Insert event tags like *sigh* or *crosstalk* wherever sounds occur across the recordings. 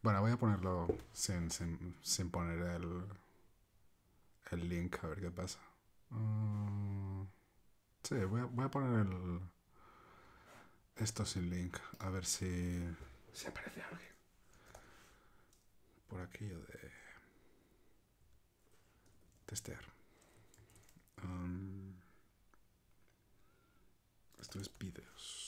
Bueno, voy a ponerlo sin, sin, poner el, el link, a ver qué pasa. Mm, sí, voy a, poner el... Esto sin link, a ver si... Si aparece alguien. Por aquello de... Testear. Um, esto es vídeos.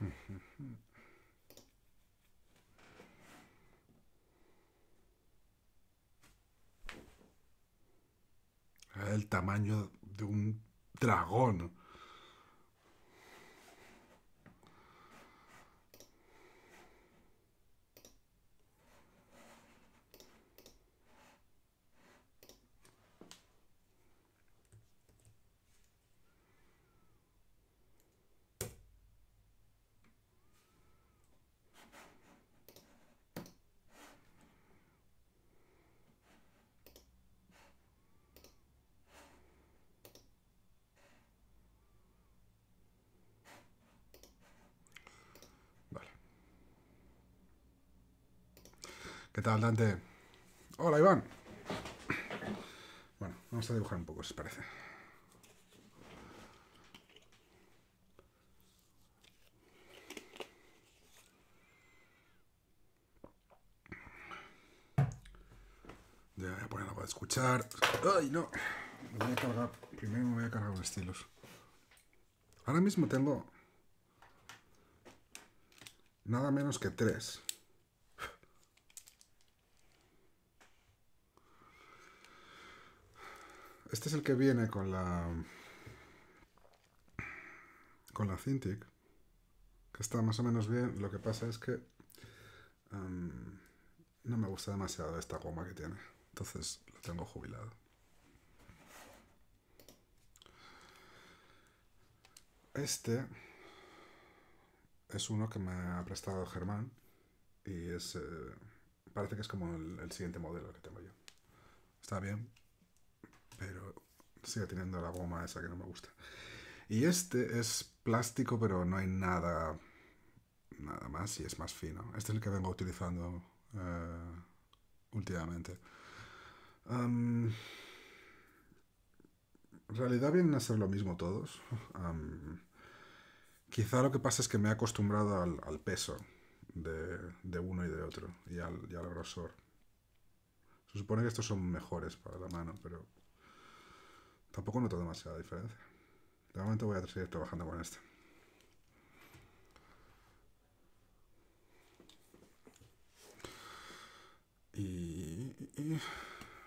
*laughs* el tamaño de un dragón. tal, Dante? Hola, Iván. Bueno, vamos a dibujar un poco, si os parece. Ya voy a poner algo de escuchar. ¡Ay, no! Me voy a cargar. Primero me voy a cargar los estilos. Ahora mismo tengo nada menos que tres. Este es el que viene con la... Con la Cintiq. Que está más o menos bien. Lo que pasa es que... no me gusta demasiado esta goma que tiene. Entonces lo tengo jubilado. Este es uno que me ha prestado Germán y es eh, parece que es como el, el siguiente modelo que tengo yo. Está bien, pero sigue teniendo la goma esa que no me gusta. Y este es plástico, pero no hay nada, nada más y es más fino. Este es el que vengo utilizando eh, últimamente. en realidad vienen a ser lo mismo todos. quizá lo que pasa es que me he acostumbrado al, peso de, de, uno y de otro y al, y al grosor. Se supone que estos son mejores para la mano, pero Tampoco noto demasiada diferencia. De momento voy a seguir trabajando con este. Y,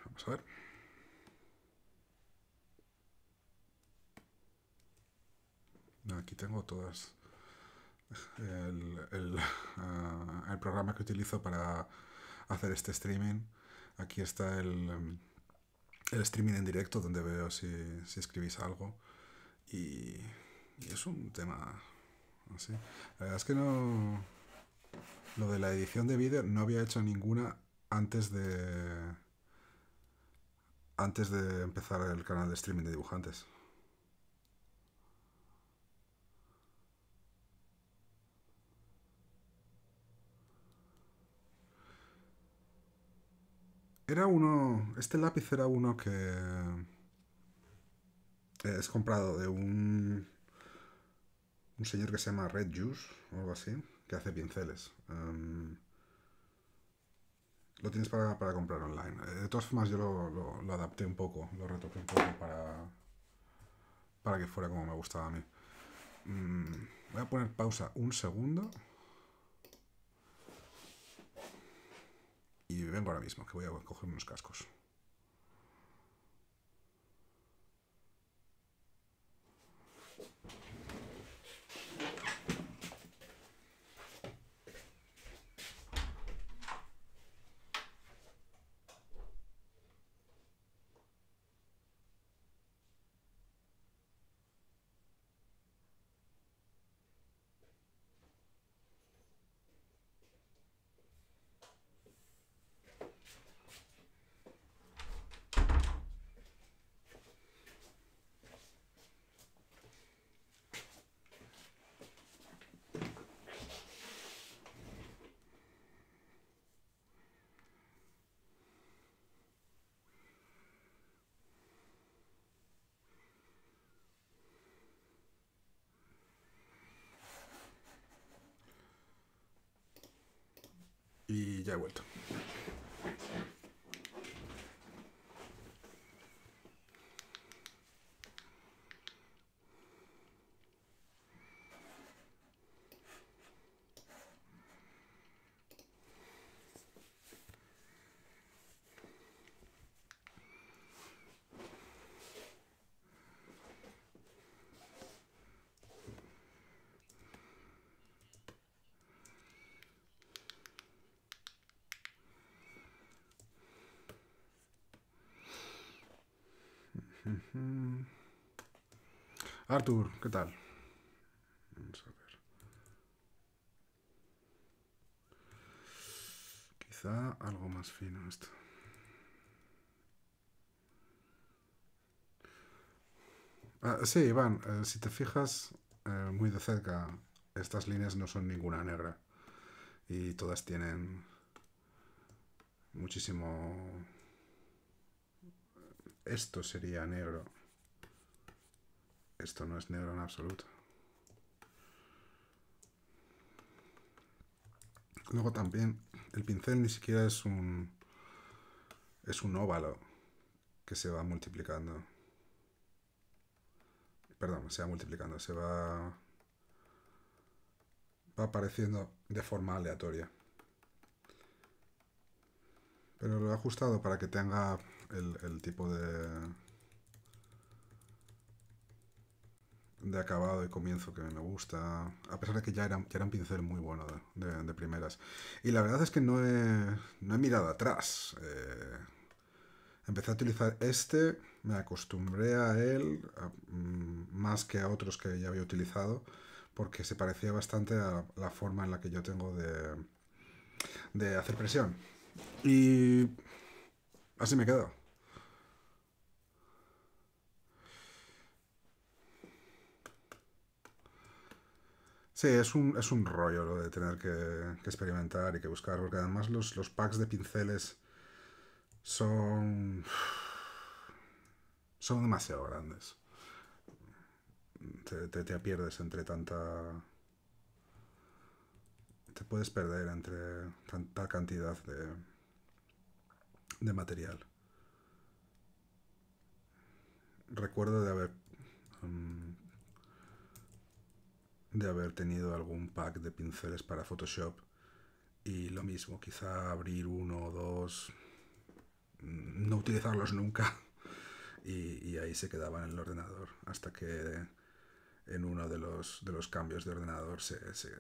vamos a ver. Aquí tengo todas el, el, *laughs* ah, el programa que utilizo para hacer este streaming. Aquí está el, em, el streaming en directo donde veo si, escribís algo. Y, y, es un tema así. La verdad es que no. Lo de la edición de vídeo no había hecho ninguna antes de. Antes de empezar el canal de streaming de dibujantes. Era uno. Este lápiz era uno que. Eh, es comprado de un. Un señor que se llama Red Juice o algo así, que hace pinceles. Em, lo tienes para, comprar online. Eh, de todas formas, yo lo, adapté un poco, lo retoqué un poco para, para que fuera como me gustaba a mí. Mm, voy a poner pausa un segundo. Y vengo ahora mismo, que voy a coger unos cascos. y ya he vuelto. Artur, ¿qué tal? Vamos a ver. Quizá algo más fino esto. Ah, sí, Iván, eh, si te fijas eh, muy de cerca, estas líneas no son ninguna negra. Y todas tienen muchísimo esto sería negro. Esto no es negro en absoluto. Luego también, el pincel ni siquiera es un... Es un óvalo que se va multiplicando. Perdón, se va multiplicando, se va... Va apareciendo de forma aleatoria. Pero lo he ajustado para que tenga el, tipo de, de acabado y comienzo que me gusta, a pesar de que ya era, un pincel muy bueno de, primeras. Y la verdad es que no he, no he mirado atrás. Eh. empecé a utilizar este, me acostumbré a él mm, más que a otros que ya había utilizado, porque se parecía bastante a la forma en la que yo tengo de hacer presión. Y así me quedo. Sí, es un, es un rollo lo de tener que, experimentar y que buscar, porque además los, packs de pinceles son. son demasiado grandes. Te, pierdes entre tanta. te puedes perder entre tanta cantidad de. de material. Recuerdo de haber. Mm, de haber tenido algún pack de pinceles para Photoshop y lo mismo, quizá abrir uno o dos, mm, no utilizarlos nunca *laughs* y, ahí se quedaban en el ordenador hasta que en uno de los, de los cambios de ordenador se, se,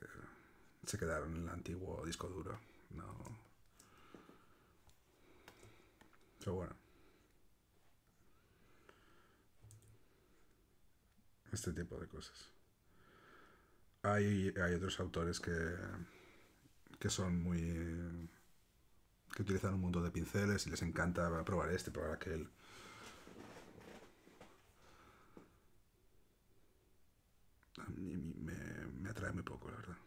quedaron en el antiguo disco duro. No. Pero bueno. Este tipo de cosas hay, hay otros autores que, que son muy... que utilizan un mundo de pinceles y les encanta probar este, probar aquel. A mí me, me atrae muy poco, la verdad.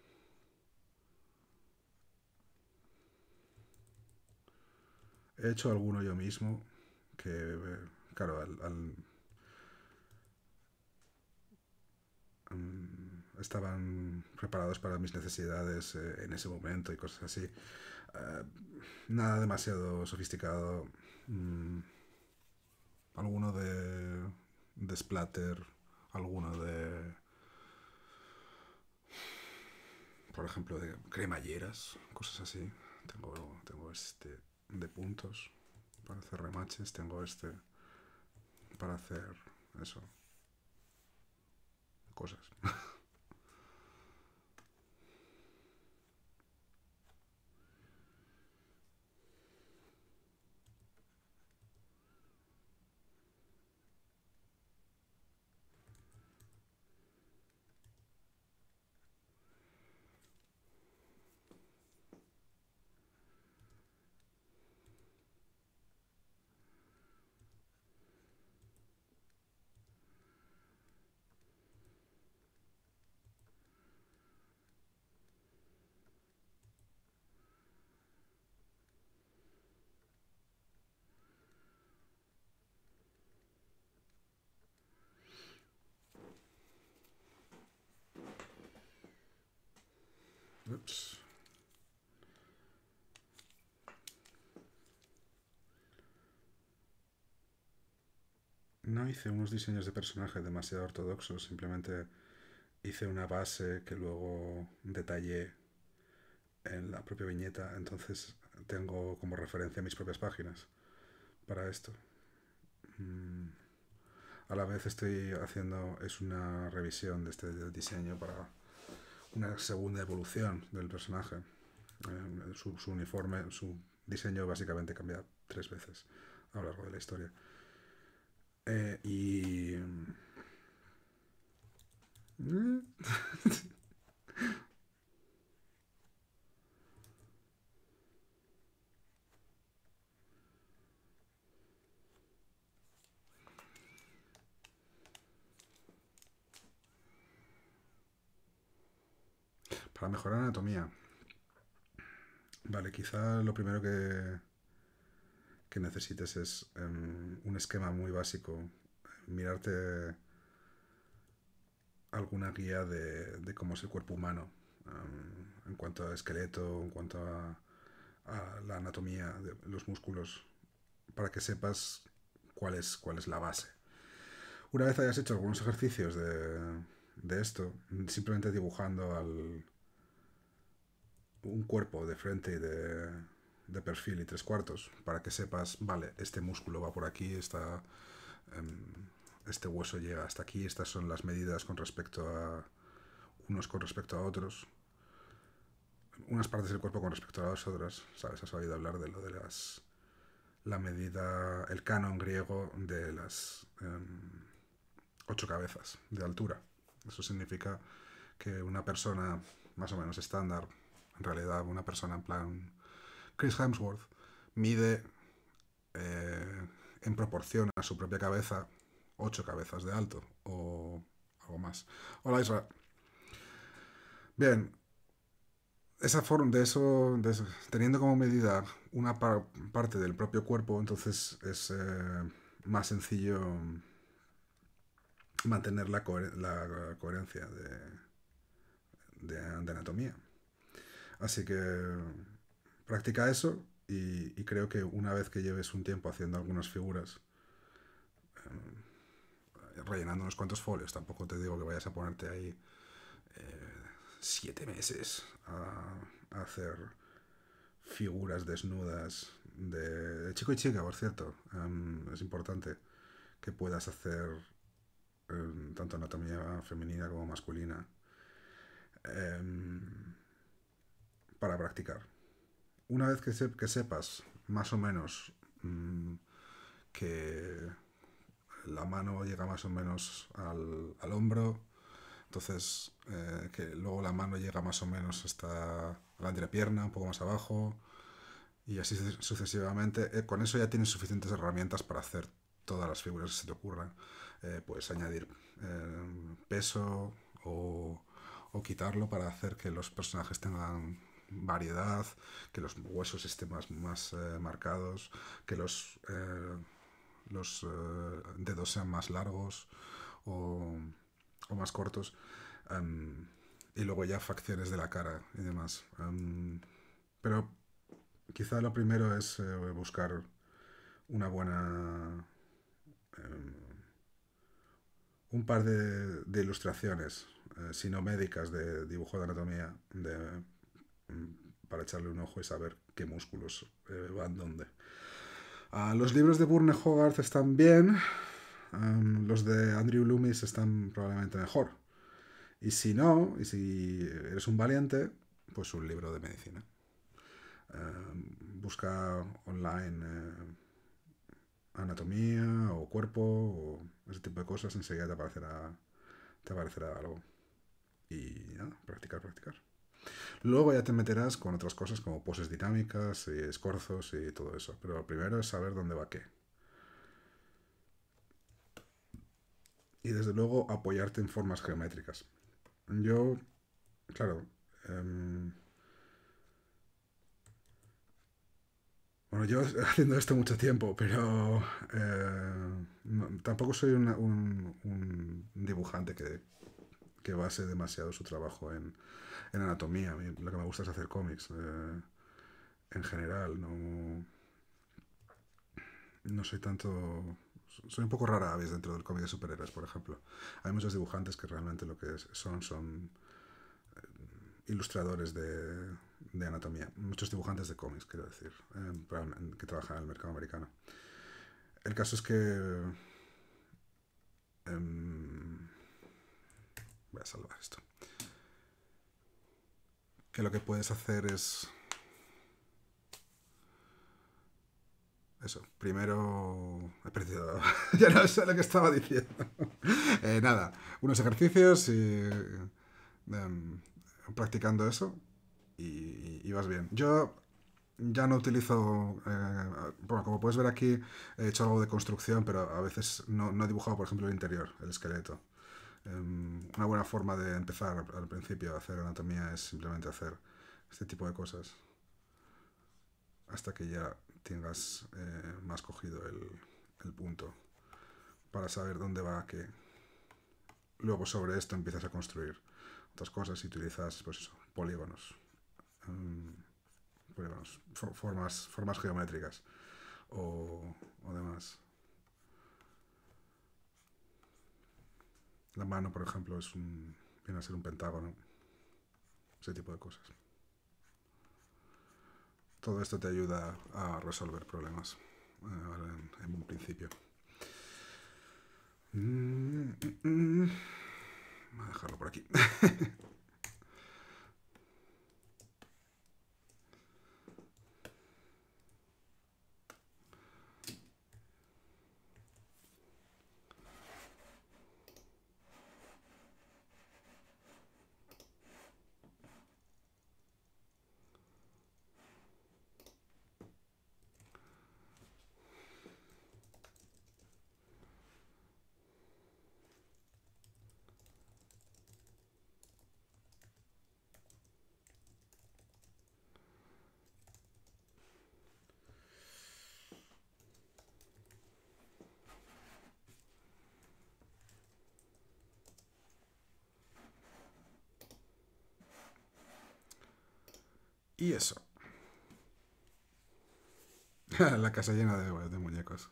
He hecho alguno yo mismo, que, claro, al, al mm, estaban preparados para mis necesidades eh, en ese momento y cosas así. Eh, nada demasiado sofisticado. Mm, alguno de, de Splatter, alguno de... Por ejemplo, de cremalleras, cosas así. Tengo, tengo este de puntos para hacer remaches, tengo este para hacer eso, cosas. *laughs* hice unos diseños de personaje demasiado ortodoxos, simplemente hice una base que luego detallé en la propia viñeta, entonces tengo como referencia mis propias páginas para esto. Mm. A la vez estoy haciendo, es una revisión de este diseño para una segunda evolución del personaje. Eh, su uniforme, su diseño básicamente cambia tres veces a lo largo de la historia. Eh, y... Mm, *laughs* Para mejorar anatomía. Vale, quizás lo primero que que necesites es em, un esquema muy básico. Mirarte alguna guía de, cómo es el cuerpo humano em, en cuanto a esqueleto, en cuanto a, la anatomía de los músculos, para que sepas cuál es, cuál es la base. Una vez hayas hecho algunos ejercicios de, de esto, simplemente dibujando al, un cuerpo de frente y de, de perfil y tres cuartos para que sepas, vale, este músculo va por aquí, esta, em, este hueso llega hasta aquí, estas son las medidas con respecto a unos con respecto a otros, unas partes del cuerpo con respecto a las otras, ¿sabes? Has oído hablar de lo de las la medida, el canon griego de las em, ocho cabezas de altura. Eso significa que una persona más o menos estándar, en realidad una persona en plan Chris Hemsworth mide eh, en proporción a su propia cabeza ocho cabezas de alto o algo más. Hola Isra. Bien, esa forma de eso, teniendo como medida una parte del propio cuerpo, entonces es eh, más sencillo mantener la, coherencia de, de anatomía. Así que Practica eso y, creo que una vez que lleves un tiempo haciendo algunas figuras, eh, rellenando unos cuantos folios, tampoco te digo que vayas a ponerte ahí eh, siete meses a, hacer figuras desnudas de, chico y chica, por cierto. Em, es importante que puedas hacer em, tanto anatomía femenina como masculina em, para practicar una vez que, sepas más o menos mm, que la mano llega más o menos al, hombro, entonces eh, que luego la mano llega más o menos hasta la pierna un poco más abajo, y así sucesivamente. Eh, con eso ya tienes suficientes herramientas para hacer todas las figuras que se te ocurran. Eh, puedes añadir peso o quitarlo para hacer que los personajes tengan variedad, que los huesos estén más, eh, marcados, que los, eh, los eh, dedos sean más largos o, más cortos. Em, y luego ya facciones de la cara y demás. Em, pero quizá lo primero es buscar una buena... Em, un par de, ilustraciones, si no médicas, de dibujo de anatomía, de para echarle un ojo y saber qué músculos eh, van dónde. Ah, los libros de Burne Hogarth están bien, los de Andrew Loomis están probablemente mejor. Y si no, y si eres un valiente, pues un libro de medicina. busca online eh, anatomía o cuerpo o ese tipo de cosas, enseguida te aparecerá, te aparecerá algo. Y practicar, practicar. Luego ya te meterás con otras cosas como poses dinámicas, y escorzos y todo eso. Pero primero es saber dónde va qué. Y desde luego apoyarte en formas geométricas. Yo, claro... Em, bueno, yo *laughs* haciendo esto mucho tiempo, pero eh, tampoco soy un, un, dibujante que, que base demasiado su trabajo en, en anatomía. A mí lo que me gusta es hacer cómics eh, en general. No, no soy tanto... Soy un poco rara a dentro del cómic de superhéroes, por ejemplo. Hay muchos dibujantes que realmente lo que son son eh, ilustradores de, anatomía. Muchos dibujantes de cómics, quiero decir, eh, que trabajan en el mercado americano. El caso es que... Em, voy a salvar esto que lo que puedes hacer es... Eso, primero... He perdido... *laughs* ya no sé lo que estaba diciendo. *laughs* Eh, nada, unos ejercicios y... Em, practicando eso y, vas bien. Yo ya no utilizo, eh, bueno, como puedes ver aquí, he hecho algo de construcción, pero a veces no he dibujado, por ejemplo, el interior, el esqueleto. Em, una buena forma de empezar al principio a hacer anatomía es simplemente hacer este tipo de cosas hasta que ya tengas eh, más cogido el, punto para saber dónde va que luego sobre esto empiezas a construir otras cosas y utilizas pues polígonos em, formas formas geométricas o demás La mano, por ejemplo, es un, viene a ser un pentágono. Ese tipo de cosas. Todo esto te ayuda a resolver problemas eh, en, un principio. Mm, mm, mm. Voy a dejarlo por aquí. *laughs* Y eso. *laughs* La casa llena de, muñecos.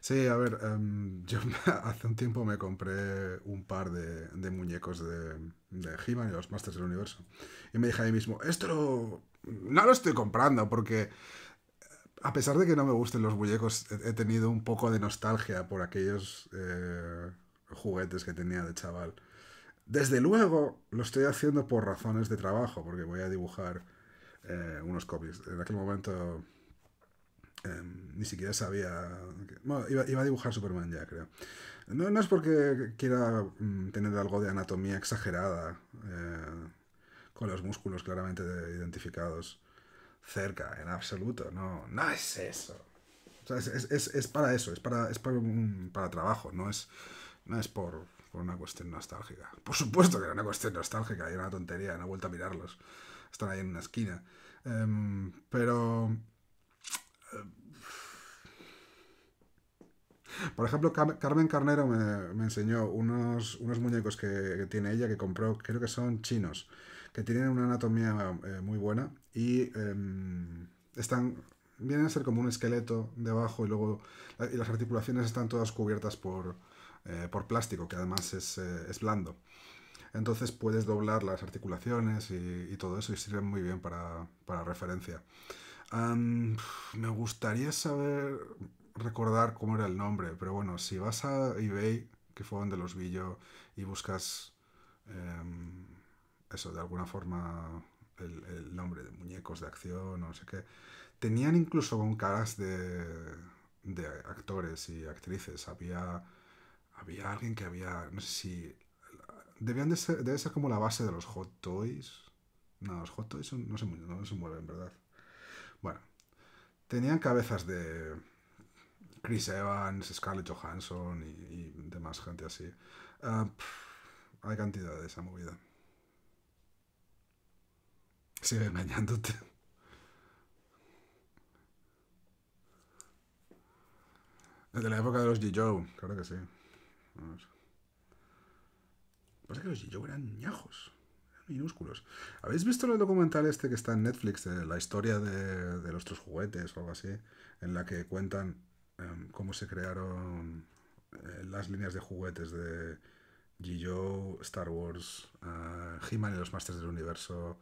Sí, a ver, em, *laughs* yo hace un tiempo me compré un par de, muñecos de, de He-Man y los Masters del Universo. Y me dije a mí mismo, esto no lo estoy comprando porque a pesar de que no me gusten los muñecos, he, tenido un poco de nostalgia por aquellos eh, juguetes que tenía de chaval. Desde luego lo estoy haciendo por razones de trabajo, porque voy a dibujar eh, unos copies. En aquel momento em, ni siquiera sabía... iba, a dibujar Superman ya, creo. No, es porque quiera mm, tener algo de anatomía exagerada, eh, con los músculos claramente identificados cerca, en absoluto. No, no es eso. es, para eso, es para, para, trabajo, no es, no es por, por una cuestión nostálgica. Por supuesto que era una cuestión nostálgica y era una tontería, no he vuelto a mirarlos. Están ahí en una esquina. Em, pero... Eh, por ejemplo, Carmen Carnero me, enseñó unos, muñecos que, tiene ella, que compró, creo que son chinos, que tienen una anatomía eh, muy buena y em, están vienen a ser como un esqueleto debajo y luego las articulaciones están todas cubiertas por, eh, plástico, que además es, es blando. Entonces puedes doblar las articulaciones y, todo eso y sirven muy bien para, referencia. me gustaría saber, recordar cómo era el nombre, pero bueno, si vas a eBay, que fue donde los vi yo, y buscas em, eso, de alguna forma, el, nombre de muñecos de acción o no sé qué, tenían incluso con caras de, actores y actrices. Había, había alguien que había, no sé si debían de ser, debe ser como la base de los Hot Toys. No, los Hot Toys no se, no se mueven, ¿verdad? Bueno, tenían cabezas de Chris Evans, Scarlett Johansson y, demás gente así. Ah, hay cantidad de esa movida. Sigue engañándote. *laughs* ¿De la época de los G-Joe, claro que sí que los g eran ñajos, minúsculos. ¿Habéis visto el documental este que está en Netflix de la historia de, Nuestros los juguetes o algo así? En la que cuentan em, cómo se crearon eh, las líneas de juguetes de g Star Wars, eh, He-Man y los Masters del Universo,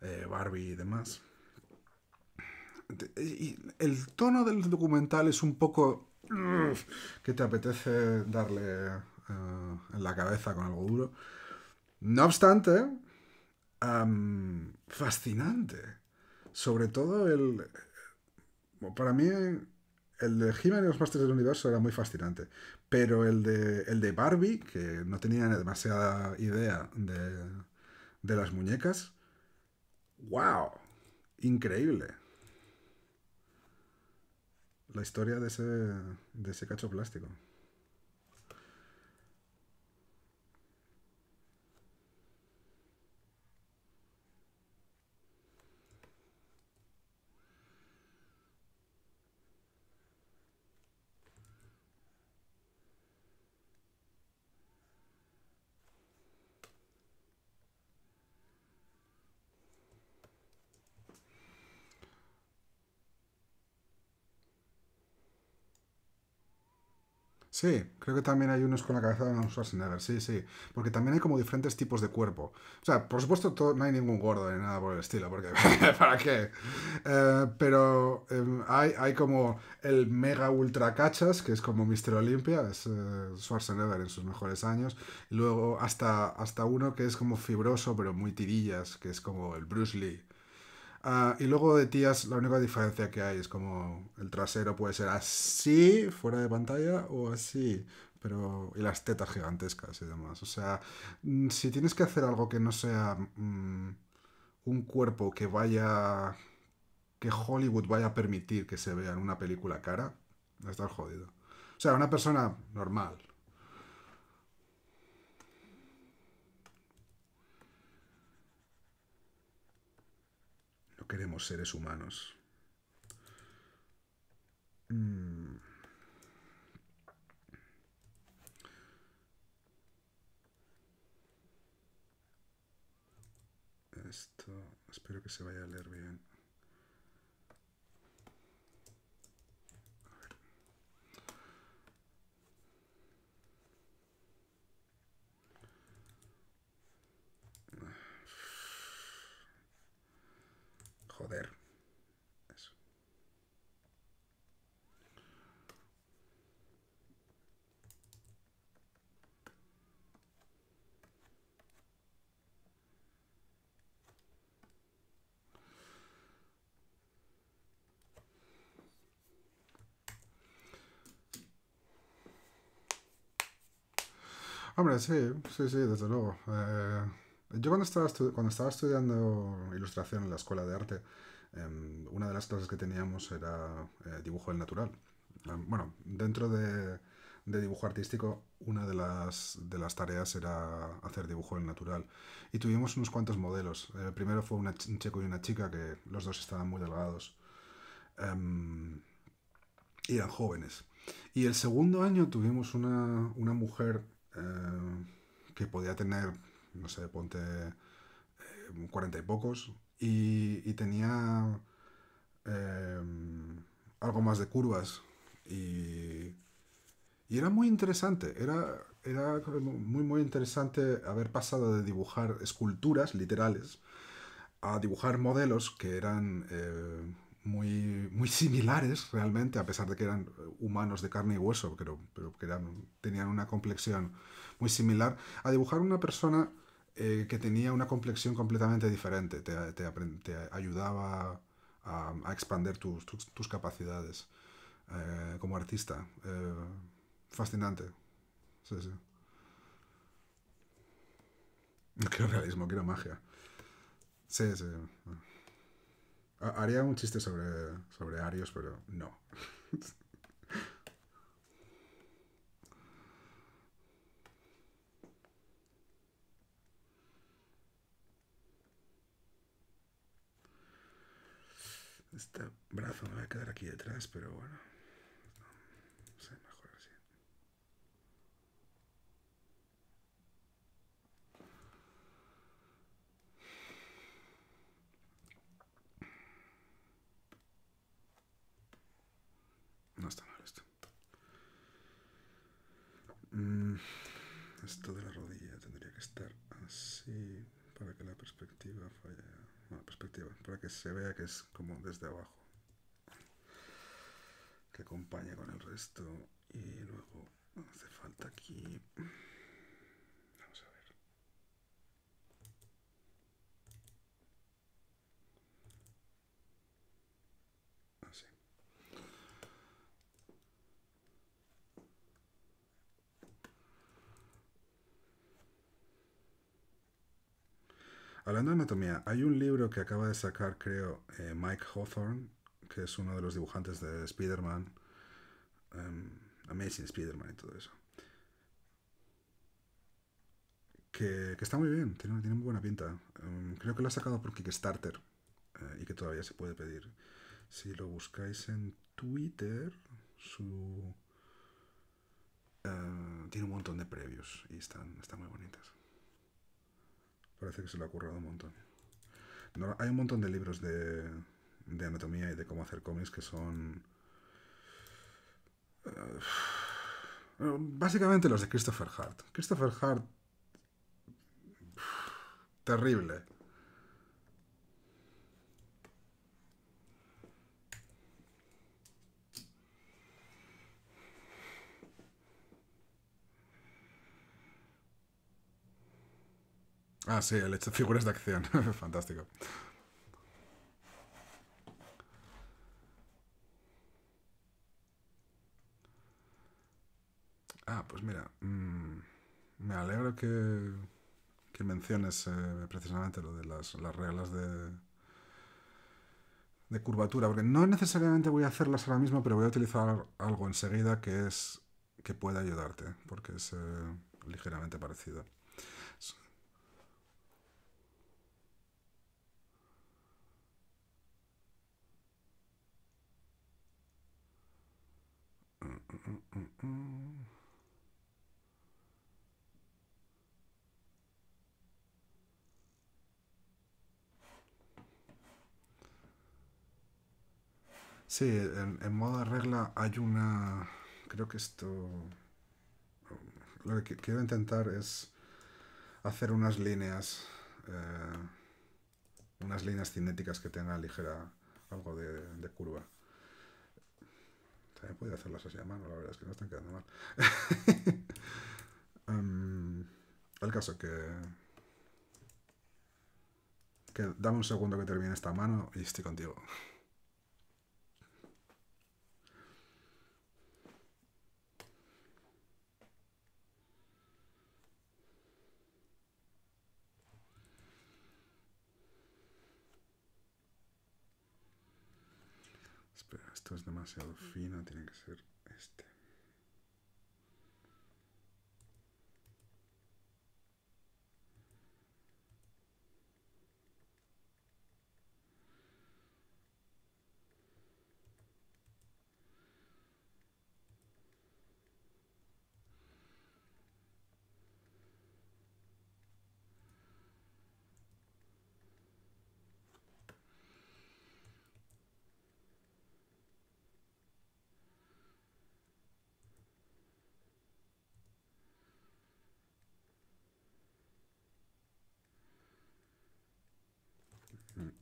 eh, Barbie y demás. el tono del documental es un poco que te apetece darle eh, en la cabeza con algo duro. No obstante, fascinante. Sobre todo el... Para mí, el de he y los Masters del Universo era muy fascinante. Pero el de, el de Barbie, que no tenía demasiada idea de, de las muñecas, ¡wow! Increíble. La historia de ese, de ese cacho plástico. Sí, creo que también hay unos con la cabeza de un Schwarzenegger, sí, sí. Porque también hay como diferentes tipos de cuerpo. O sea, por supuesto no hay ningún gordo ni nada por el estilo, porque *laughs* ¿para qué? Eh, pero em, hay, como el mega ultra cachas, que es como Mr. Olympia, es eh, Schwarzenegger en sus mejores años. Y luego hasta, hasta uno que es como fibroso, pero muy tirillas, que es como el Bruce Lee. Ah, y luego de tías, la única diferencia que hay es como el trasero puede ser así, fuera de pantalla, o así. Pero, y las tetas gigantescas y demás. O sea, mm, si tienes que hacer algo que no sea mm, un cuerpo que vaya. que Hollywood vaya a permitir que se vea en una película cara, estás jodido. O sea, una persona normal, queremos seres humanos. Mm. Esto espero que se vaya a leer bien. Joder. Eso. Hombre, sí, sí, sí, desde luego. Eh, yo cuando estaba, cuando estaba estudiando ilustración en la escuela de arte, em, una de las clases que teníamos era eh, dibujo del natural. Em, bueno, dentro de, dibujo artístico, una de las, de las tareas era hacer dibujo del natural. Y tuvimos unos cuantos modelos. El eh, primero fue un chico y una chica que los dos estaban muy delgados. Em, y eran jóvenes. Y el segundo año tuvimos una, mujer eh, que podía tener no sé, ponte eh, cuarenta y pocos, y, tenía eh, algo más de curvas, y, y era muy interesante, era, era muy, muy interesante haber pasado de dibujar esculturas literales a dibujar modelos que eran eh, muy, muy similares realmente, a pesar de que eran humanos de carne y hueso, pero, pero que tenían una complexión muy similar, a dibujar una persona eh, que tenía una complexión completamente diferente, te, te, ayudaba a, expander tus, tus, capacidades eh, como artista. Eh, fascinante. Sí, sí. *laughs* Quiero realismo, quiero magia. Sí, sí. Haría un chiste sobre, sobre Arios, pero no. *laughs* Este brazo me va a quedar aquí detrás, pero bueno. No mejor así. No está mal esto. Mm, esto de la rodilla tendría que estar así para que la perspectiva falle una perspectiva para que se vea que es como desde abajo que acompaña con el resto y luego hace falta aquí Hablando de anatomía, hay un libro que acaba de sacar, creo, eh, Mike Hawthorne, que es uno de los dibujantes de Spider-Man, em, Amazing Spider-Man y todo eso. Que, está muy bien, tiene, muy buena pinta. Em, creo que lo ha sacado por Kickstarter eh, y que todavía se puede pedir. Si lo buscáis en Twitter, su... Eh, tiene un montón de previos y están, están muy bonitas. Parece que se le ha ocurrido un montón. hay un montón de libros de, de, anatomía y de cómo hacer cómics que son... Eh, básicamente los de Christopher Hart. Christopher Hart... terrible. Ah, sí, el hecho de figuras de acción. *laughs* Fantástico. Ah, pues mira, mm, me alegro que, que menciones eh, precisamente lo de las, las reglas de, de curvatura, porque no necesariamente voy a hacerlas ahora mismo, pero voy a utilizar algo enseguida que es que pueda ayudarte, porque es eh, ligeramente parecido. Sí, en, modo de regla hay una... Creo que esto... Lo que quiero intentar es hacer unas líneas... Eh, unas líneas cinéticas que tengan ligera algo de curva. También podría hacerlas así a mano, la verdad es que no están quedando mal. *laughs* el caso que... Que dame un segundo que termine esta mano y estoy contigo. Esto es demasiado fino, tiene que ser este.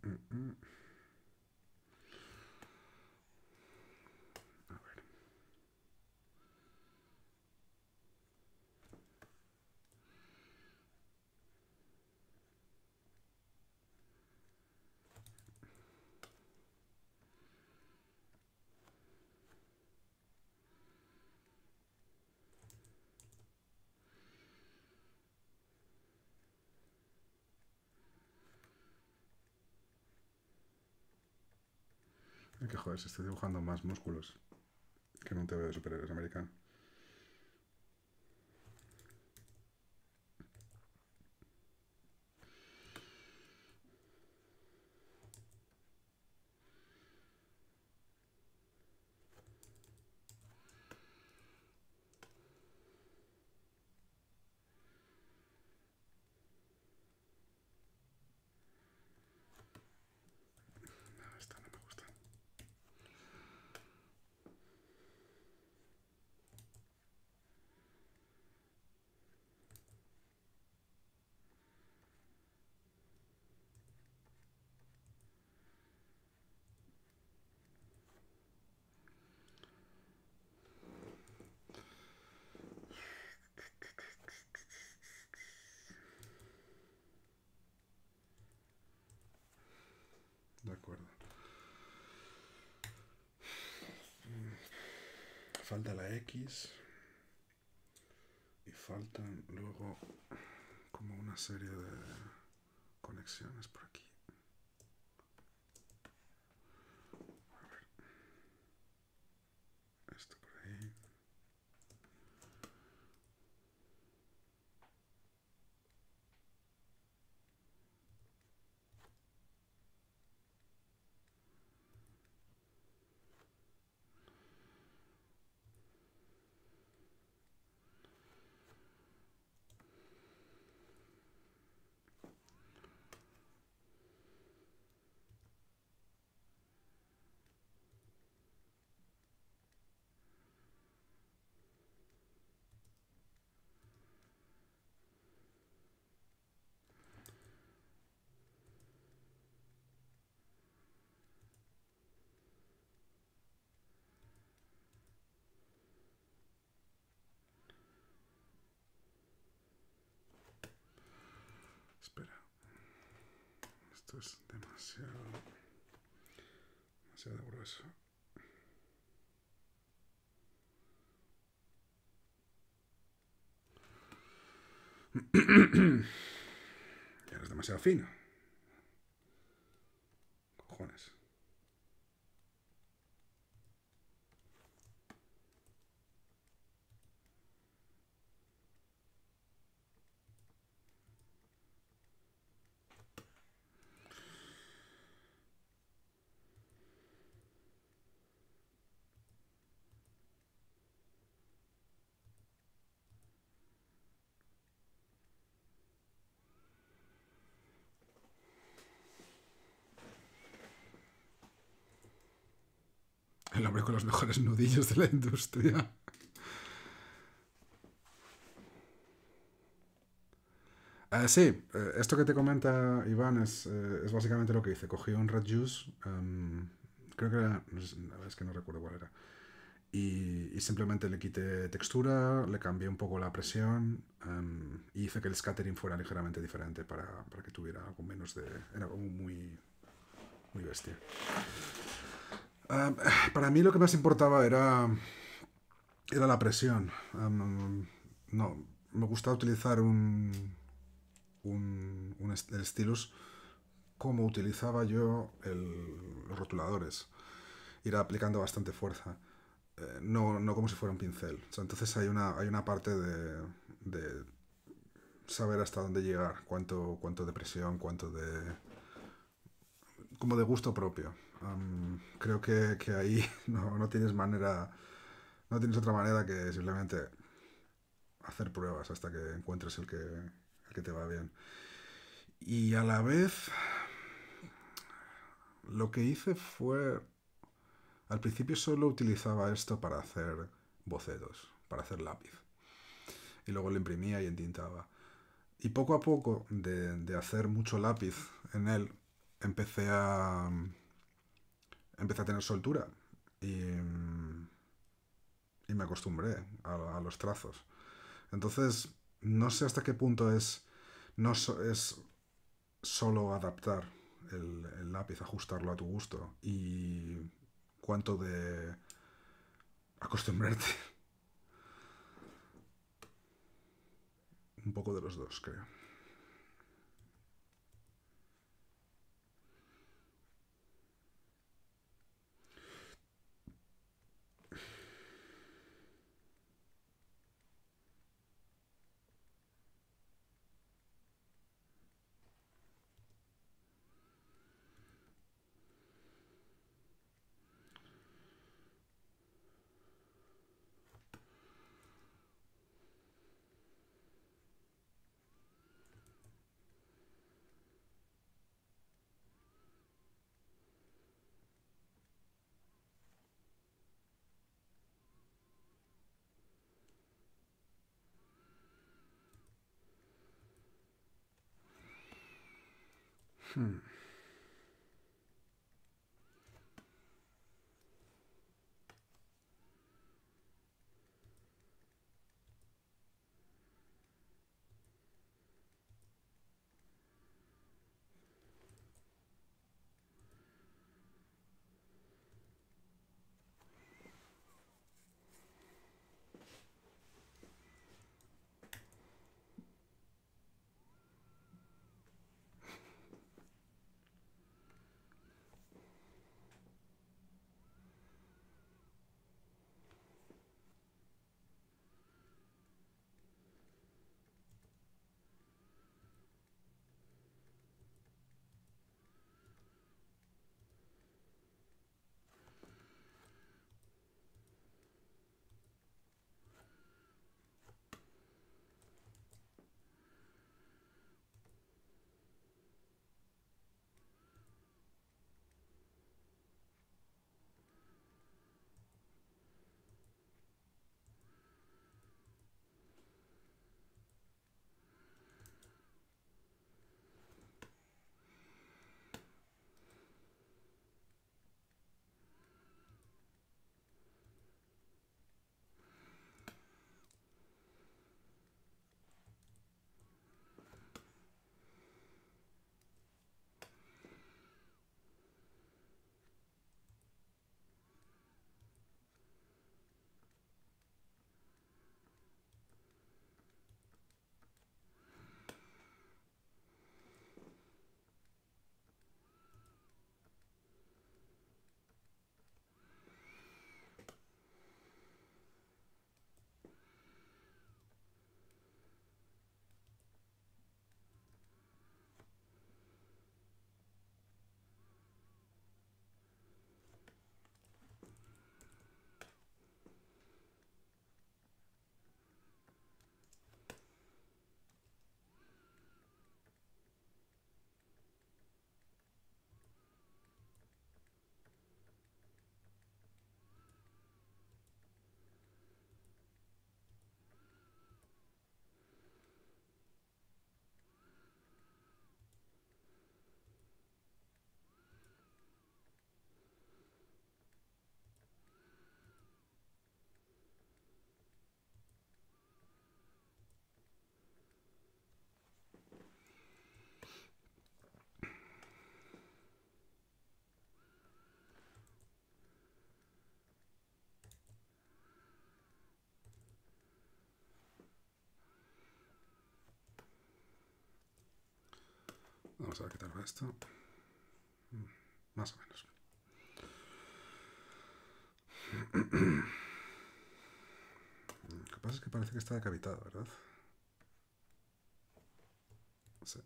嗯嗯。que joder, se está dibujando más músculos que en un TV de superhéroes americano. Falta la X. Y faltan luego como una serie de conexiones por aquí. Esto es demasiado, demasiado grueso. *clears throat* ya es demasiado fino. Cojones. con los mejores nudillos de la industria. Eh, sí, eh, esto que te comenta Iván eh, es, básicamente lo que hice. Cogí un Red Juice, em, creo que era, es que no recuerdo cuál era, y, simplemente le quité textura, le cambié un poco la presión em, y hice que el scattering fuera ligeramente diferente para, para que tuviera algo menos de... Era como muy, muy bestia. *sighs* para mí lo que más importaba era, era la presión. no, me gustaba utilizar un, un, un como utilizaba yo los rotuladores. Ir aplicando bastante fuerza. Eh, no, como si fuera un pincel. entonces hay una, hay una parte de, de saber hasta dónde llegar, cuánto, cuánto de presión, cuánto de... como de gusto propio creo que, que ahí *laughs* no, no, tienes manera, no tienes otra manera que simplemente hacer pruebas hasta que encuentres el que, el que te va bien. Y a la vez, lo que hice fue, al principio solo utilizaba esto para hacer bocetos, para hacer lápiz. Y luego lo imprimía y entintaba. Y poco a poco, de, de hacer mucho lápiz en él, empecé a, empecé a tener soltura y, me acostumbré a, los trazos. Entonces, no sé hasta qué punto es, no es solo adaptar el, lápiz, ajustarlo a tu gusto y cuánto de acostumbrarte. *laughs* Un poco de los dos, creo. Hmm. Vamos a ver qué tal va esto. Mm, más o menos. Mm, lo que pasa es que parece que está decapitado, ¿verdad? Sí.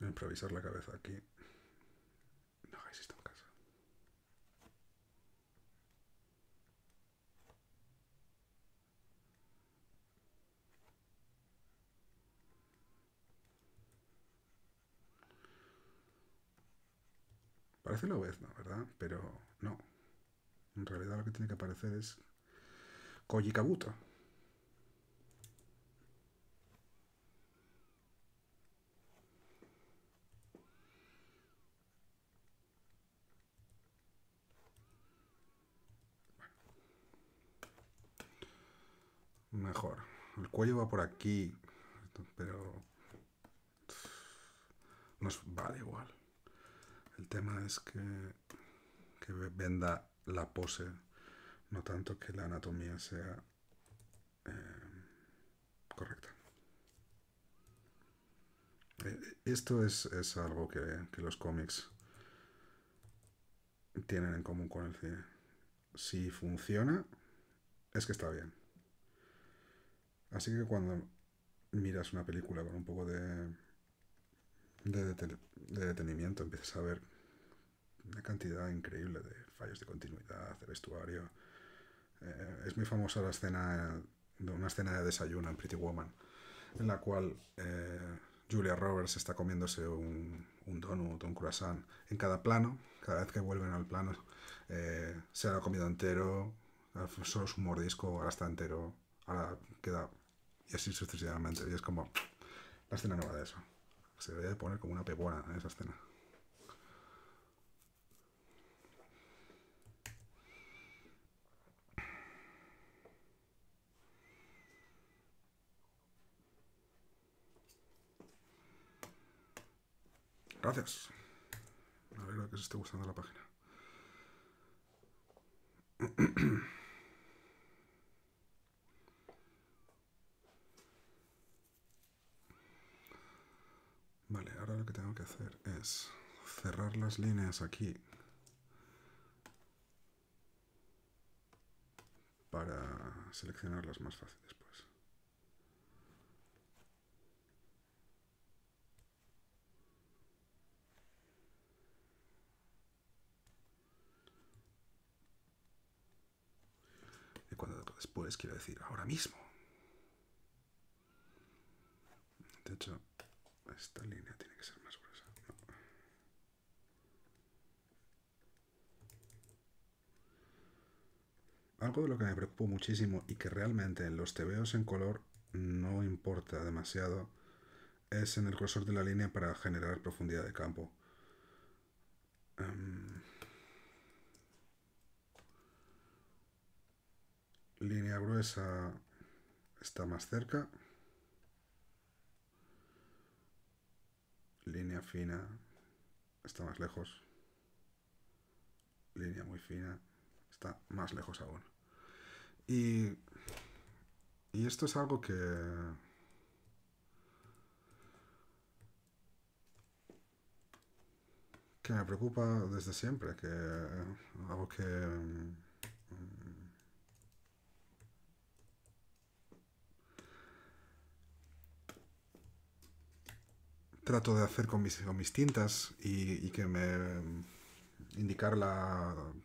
Voy a improvisar la cabeza aquí. hace lo ves, ¿no? ¿Verdad? Pero no. En realidad lo que tiene que aparecer es Koji Kabuto. Mejor. El cuello va por aquí, pero nos vale igual. El tema es que, venda la pose, no tanto que la anatomía sea eh, correcta. Eh, eh, esto es, algo que, que, los cómics tienen en común con el cine. Si funciona, es que está bien. Así que cuando miras una película con un poco de de, detenimiento empiezas a ver una cantidad increíble de fallos de continuidad, de vestuario. Eh, es muy famosa la escena de una escena de desayuno en Pretty Woman, en la cual eh, Julia Roberts está comiéndose un, donut, un croissant. En cada plano, cada vez que vuelven al plano, eh, se ha comido entero, solo su mordisco, ahora está entero, ahora queda. Y así sucesivamente. Y es como. La escena nueva de eso. Se debería de poner como una pepona en esa escena. Gracias. Me alegra que os esté gustando la página. *clears throat* Vale, ahora lo que tengo que hacer es cerrar las líneas aquí para seleccionarlas más fáciles, después. Y cuando después quiero decir ahora mismo. De hecho, esta línea tiene que ser más gruesa. Algo de lo que me preocupo muchísimo y que realmente en los tebeos en color no importa demasiado es en el grosor de la línea para generar profundidad de campo. Em, línea gruesa está más cerca. Línea fina está más lejos. Línea muy fina está más lejos aún. Y, esto es algo que... que me preocupa desde siempre, que algo que trato de hacer con mis, tintas y, que me indicar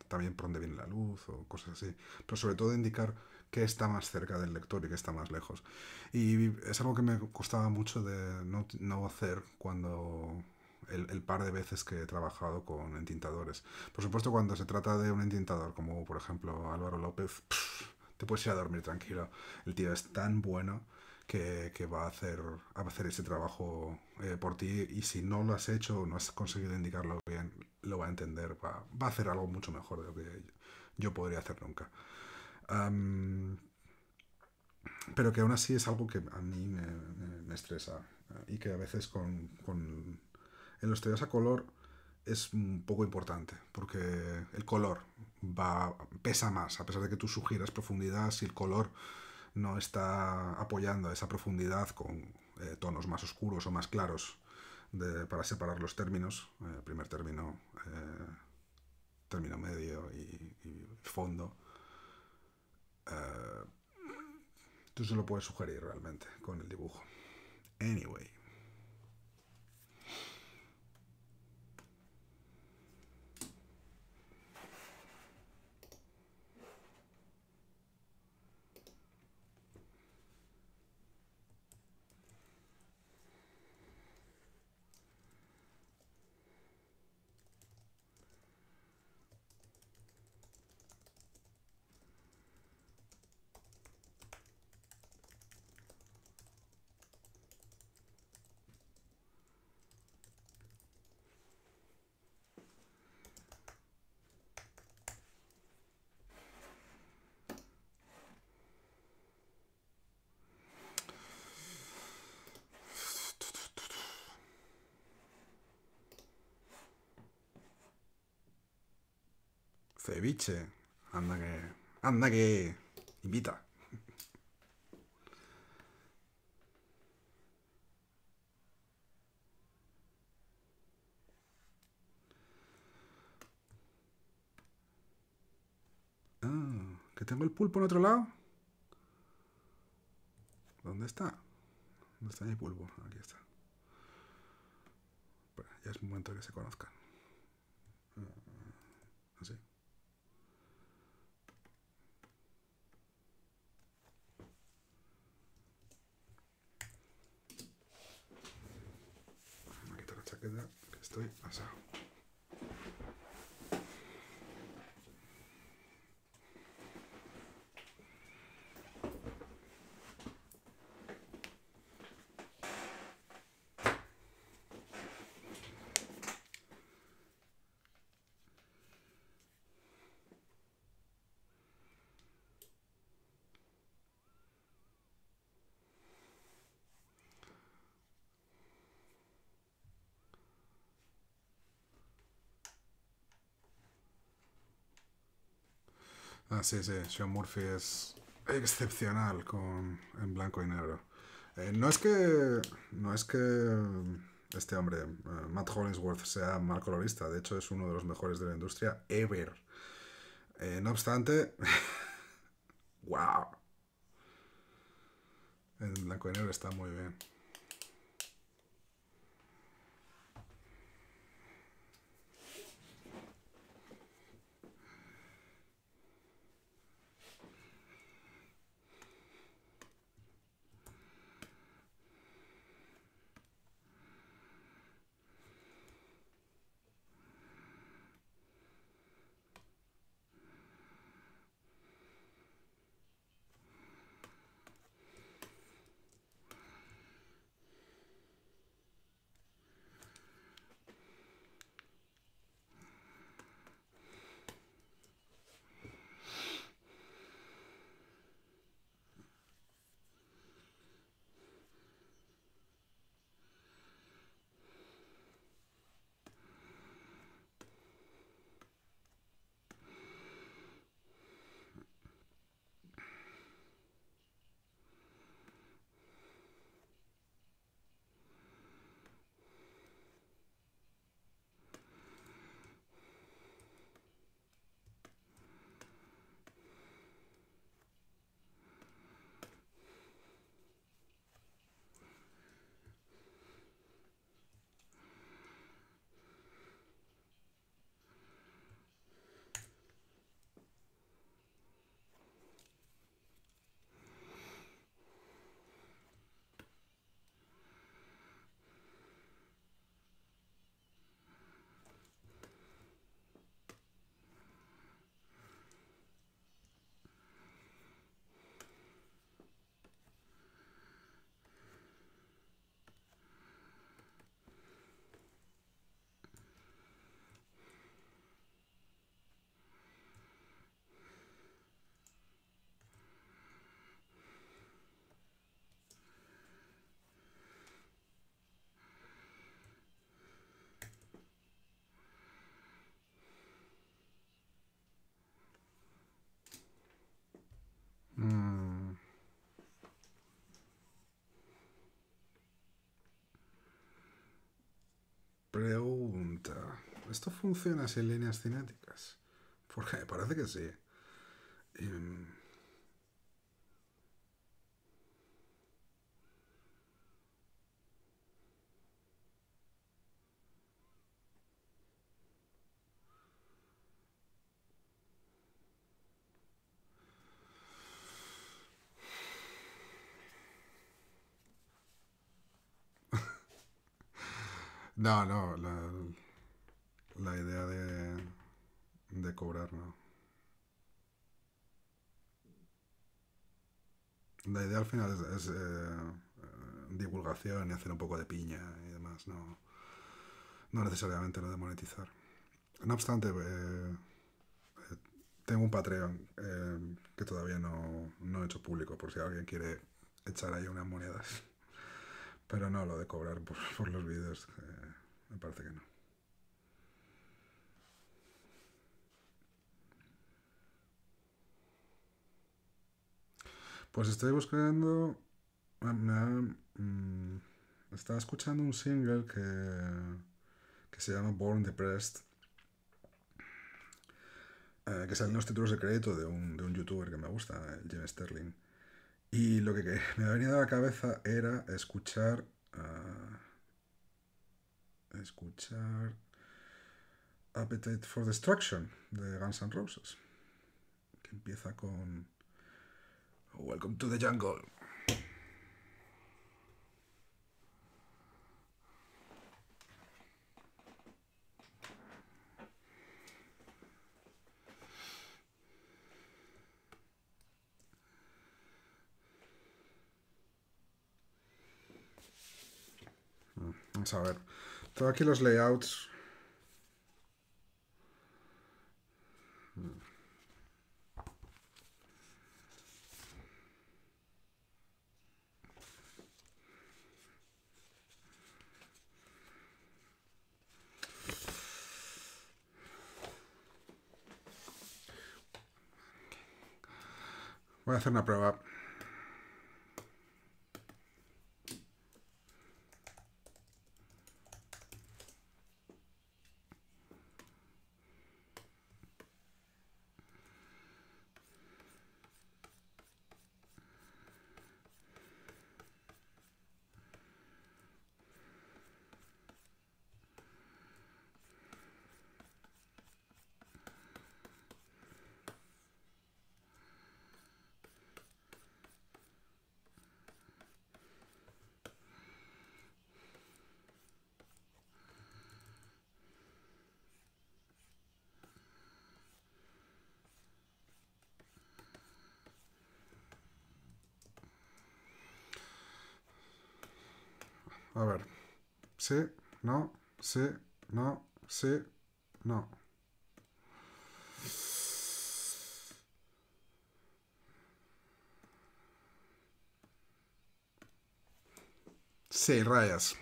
también por dónde viene la luz o cosas así, pero sobre todo indicar qué está más cerca del lector y qué está más lejos. Y es algo que me costaba mucho de no, hacer cuando el, par de veces que he trabajado con entintadores. Por supuesto, cuando se trata de un entintador como por ejemplo Álvaro López, te puedes ir a dormir tranquilo. El tío es tan bueno que, va a hacer, a hacer ese trabajo eh, por ti y si no lo has hecho no has conseguido indicarlo bien, lo va a entender, va, a hacer algo mucho mejor de lo que yo, podría hacer nunca. pero que aún así es algo que a mí me, estresa y que a veces con, con en los teorías a color es un poco importante porque el color va pesa más a pesar de que tú sugieras profundidad si el color no está apoyando esa profundidad con eh, tonos más oscuros o más claros para separar los términos, eh, primer término, eh, término medio y, y fondo. tú se lo puedes sugerir realmente con el dibujo. Anyway. Ceviche. Anda que. Anda que. Invita. Ah, que tengo el pulpo en otro lado. ¿Dónde está? ¿Dónde está el pulpo? Aquí está. Bueno, ya es momento de que se conozcan. Ah, así. queda que estoy pasado. Ah, sí, sí, Sean Murphy es excepcional en blanco y negro. Eh, no es que. No es que mm, este hombre, eh, Matt Hollingsworth, sea mal colorista. De hecho, es uno de los mejores de la industria ever. Eh, no obstante. ¡Wow! *laughs* En blanco y negro está muy bien. Pregunta. ¿Esto funciona sin líneas cinéticas? Porque me parece que sí. Em, No, no, la, idea de, cobrar, no. La idea al final es, eh, eh, divulgación y hacer un poco de piña y demás, no, necesariamente lo de monetizar. No obstante, eh, tengo un Patreon que todavía no, no he hecho público, por si alguien quiere echar ahí unas monedas. Pero no, lo de cobrar por, *laughs* los vídeos, eh, me parece que no. Pues estoy buscando... Mm, estaba escuchando un single que, que se llama Born Depressed. Eh, que salen los títulos de crédito de un, de un youtuber que me gusta, eh, Jim Sterling. Y lo que me ha venido a la cabeza era escuchar... Ah, escuchar... Appetite for Destruction de Guns N' Roses, que empieza con Welcome to the Jungle. a ver. Tengo aquí los layouts. Voy a hacer una prueba. sí, no, sí, no, sí, no. Sí, rayas.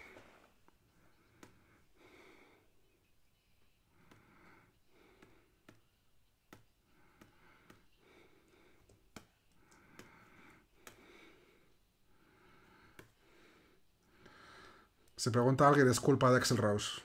Se pregunta alguien, es culpa de Axel Rose.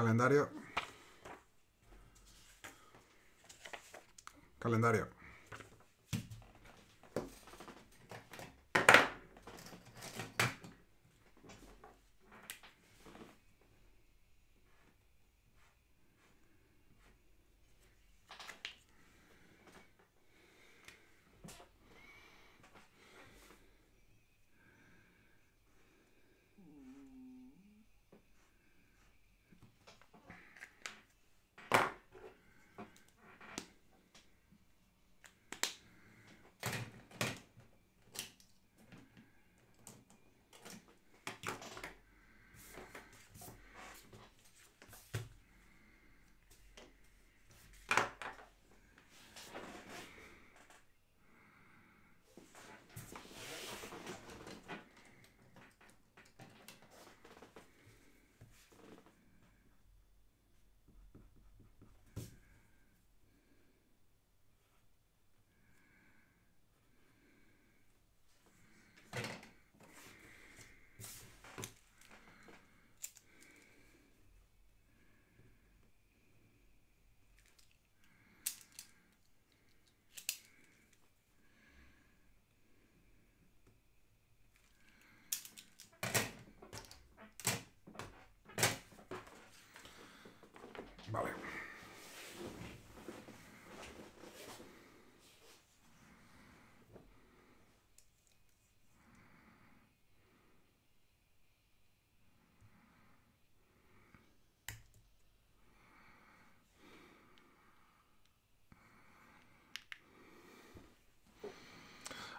Calendario. Calendario. Vale.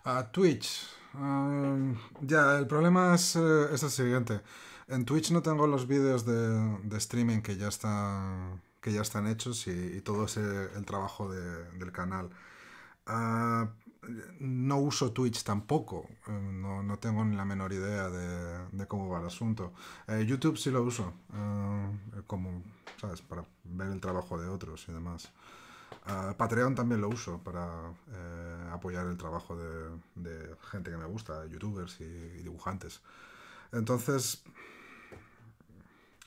a Twitch. Ah, ya, el problema es, eh, es el siguiente. En Twitch no tengo los vídeos de, de, streaming que ya están, que ya están hechos y, todo ese, el trabajo del canal. Ah, no uso Twitch tampoco, eh, no, no, tengo ni la menor idea de, de cómo va el asunto. Eh, YouTube sí lo uso, eh, como, ¿sabes? Para ver el trabajo de otros y demás. Ah, Patreon también lo uso para apoyar el trabajo de, de, gente que me gusta, youtubers y dibujantes. Entonces,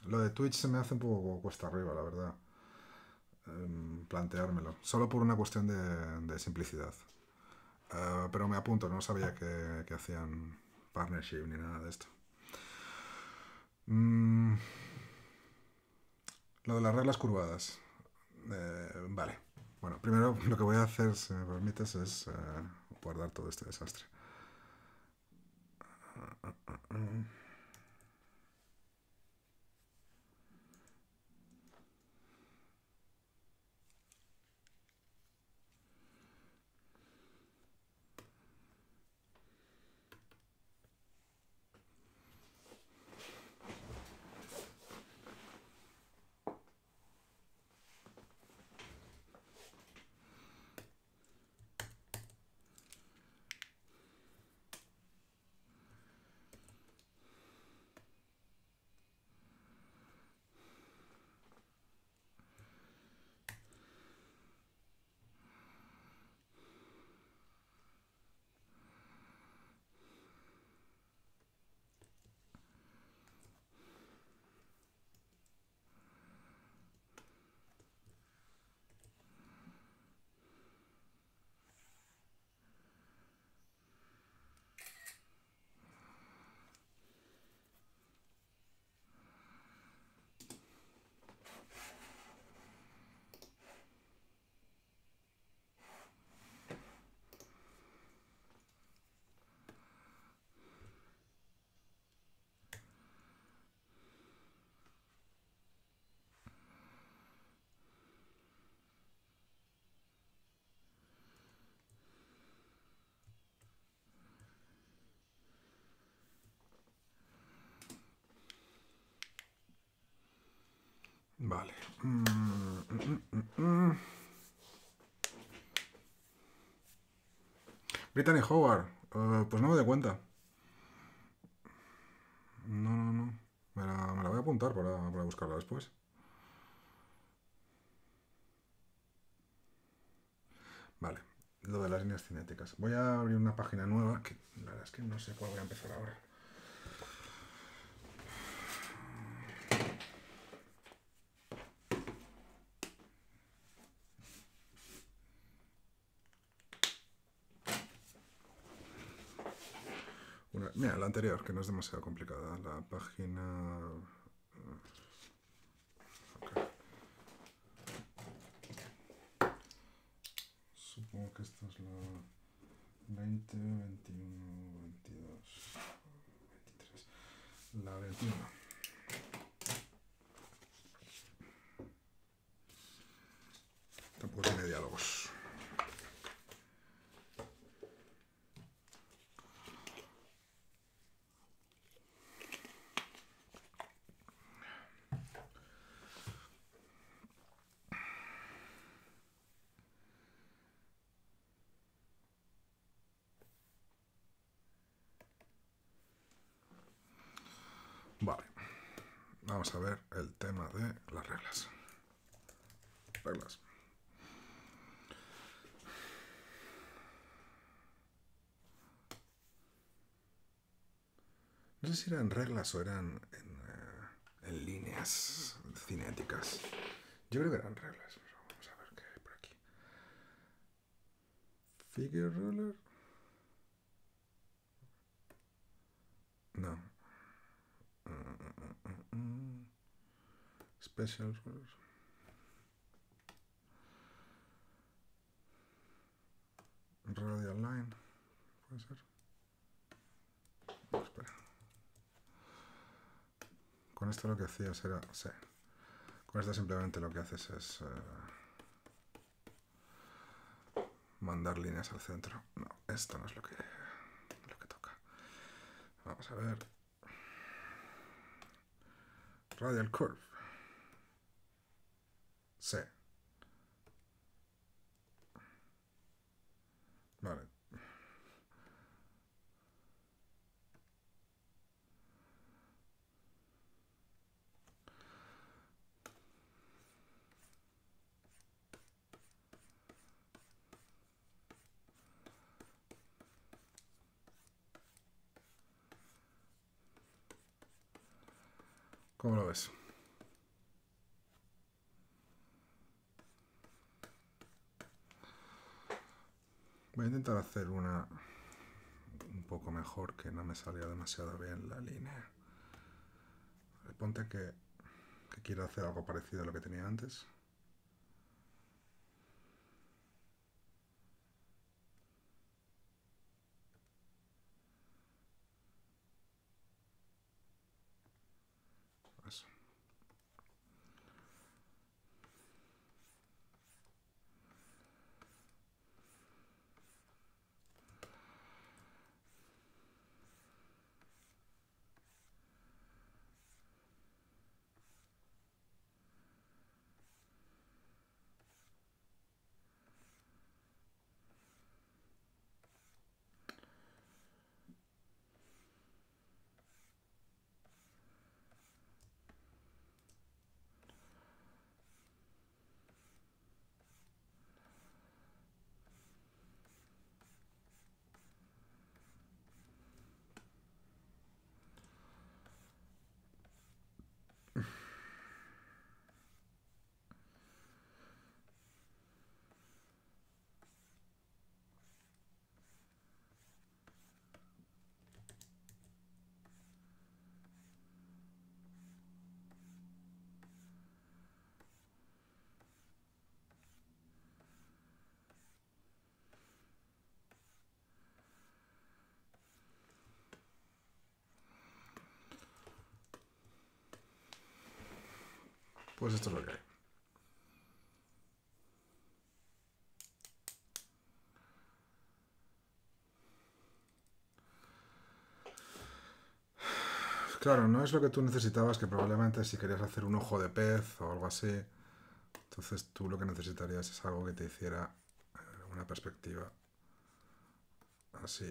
lo de Twitch se me hace un poco cuesta arriba, la verdad. Em, planteármelo. Solo por una cuestión de, simplicidad. Eh, pero me apunto, no sabía que, hacían partnership ni nada de esto. Mm. Lo de las reglas curvadas. Eh, vale. Bueno, primero *laughs* lo que voy a hacer, si me permites, es eh, guardar todo este desastre. Vale. Mm, Brittany Howard. Eh, pues no me doy cuenta. No, no, no. Me la, voy a apuntar para, para buscarla después. Vale, lo de las líneas cinéticas. Voy a abrir una página nueva, que la verdad es que no sé cuál voy a empezar ahora. anterior, que no es demasiado complicada. La página... Supongo que esta es la 20, 21, 22, 23. La 21. Tampoco tiene diálogos. Vale. Vamos a ver el tema de las reglas. Reglas. No sé si eran reglas o eran en, eh, en líneas cinéticas. Yo creo que eran reglas. Vamos a ver qué hay por aquí. Figure Ruler. special. Radial line. Puede ser. Con esto lo que hacías era. Con esto simplemente lo que haces es. Eh, mandar líneas al centro. No, esto no es lo que. Lo que toca. Vamos a ver. Radial curve. Sí. Vale. ¿Cómo lo ves? Voy a intentar hacer una un poco mejor, que no me salía demasiado bien la línea. Ponte que quiero hacer algo parecido a lo que tenía antes. Pues esto es lo que hay. Claro, no es lo que tú necesitabas, que probablemente si querías hacer un ojo de pez o algo así, entonces tú lo que necesitarías es algo que te hiciera eh, una perspectiva así.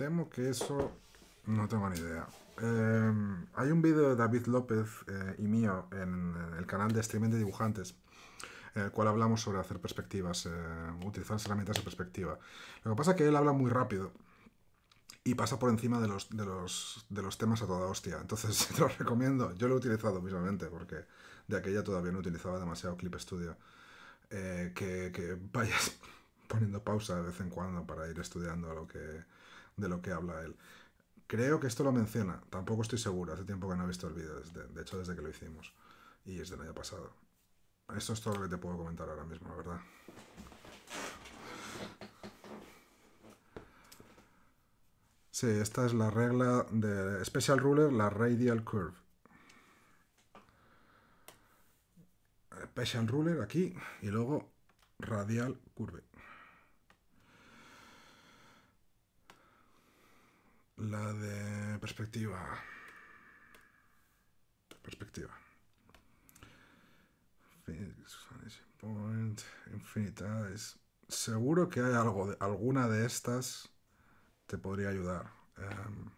temo que eso no tengo ni idea. Em, hay un vídeo de David López eh, y mío en, el canal de streaming de dibujantes, en el cual hablamos sobre hacer perspectivas, eh, utilizar herramientas de perspectiva. Lo que pasa es que él habla muy rápido y pasa por encima de los, de los, temas a toda hostia. Entonces te *laughs* lo recomiendo. Yo lo he utilizado mismamente porque de aquella todavía no utilizaba demasiado Clip Studio. Eh, que, que vayas *laughs* poniendo pausa de vez en cuando para ir estudiando lo que de lo que habla él. Creo que esto lo menciona, tampoco estoy seguro, hace tiempo que no he visto el vídeo, de hecho desde que lo hicimos, y es del año pasado. Esto es todo lo que te puedo comentar ahora mismo, la verdad. Sí, esta es la regla de Special Ruler, la Radial Curve. Special Ruler aquí y luego Radial Curve. La de perspectiva. Perspectiva. Point, es Seguro que hay algo, de, alguna de estas te podría ayudar. Em,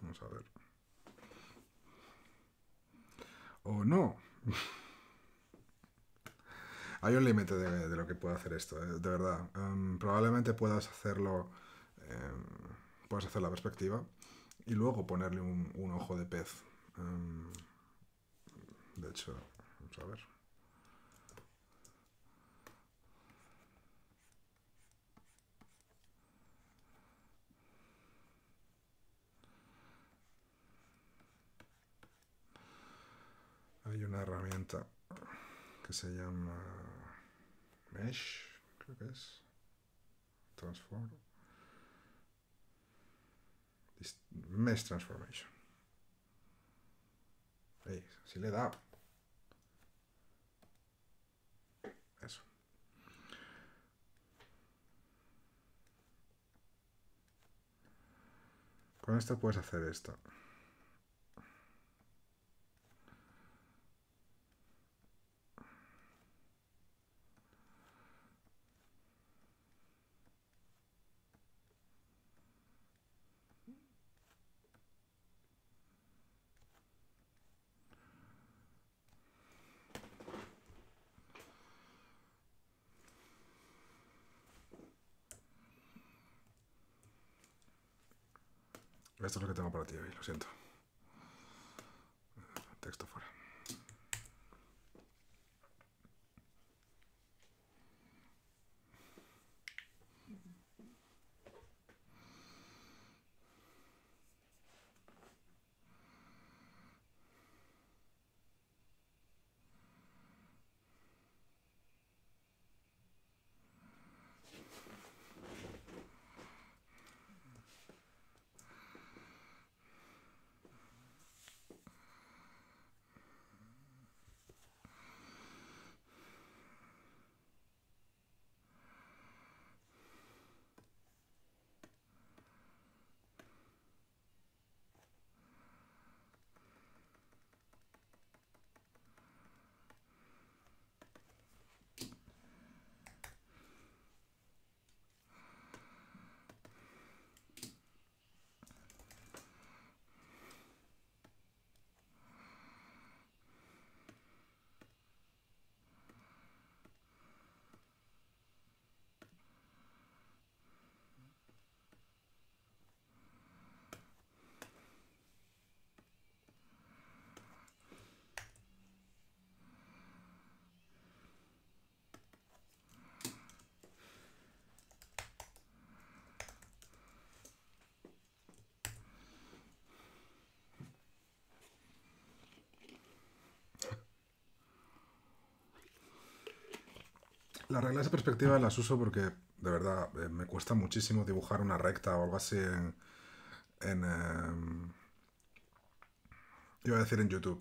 vamos a ver. O no. *laughs* hay un límite de, lo que puedo hacer esto, eh, de verdad. Em, probablemente puedas hacerlo. Em, puedes hacer la perspectiva y luego ponerle un, ojo de pez. Em, de hecho, vamos a ver. Hay una herramienta que se llama Mesh, creo que es. Transform. Mesh Transformation. si le da. Eso. Con esto puedes hacer esto. esto es lo que tengo para ti hoy, lo siento. Eh, texto las reglas de perspectiva las uso porque, de verdad, eh, me cuesta muchísimo dibujar una recta o algo así en... en em, iba a decir en YouTube.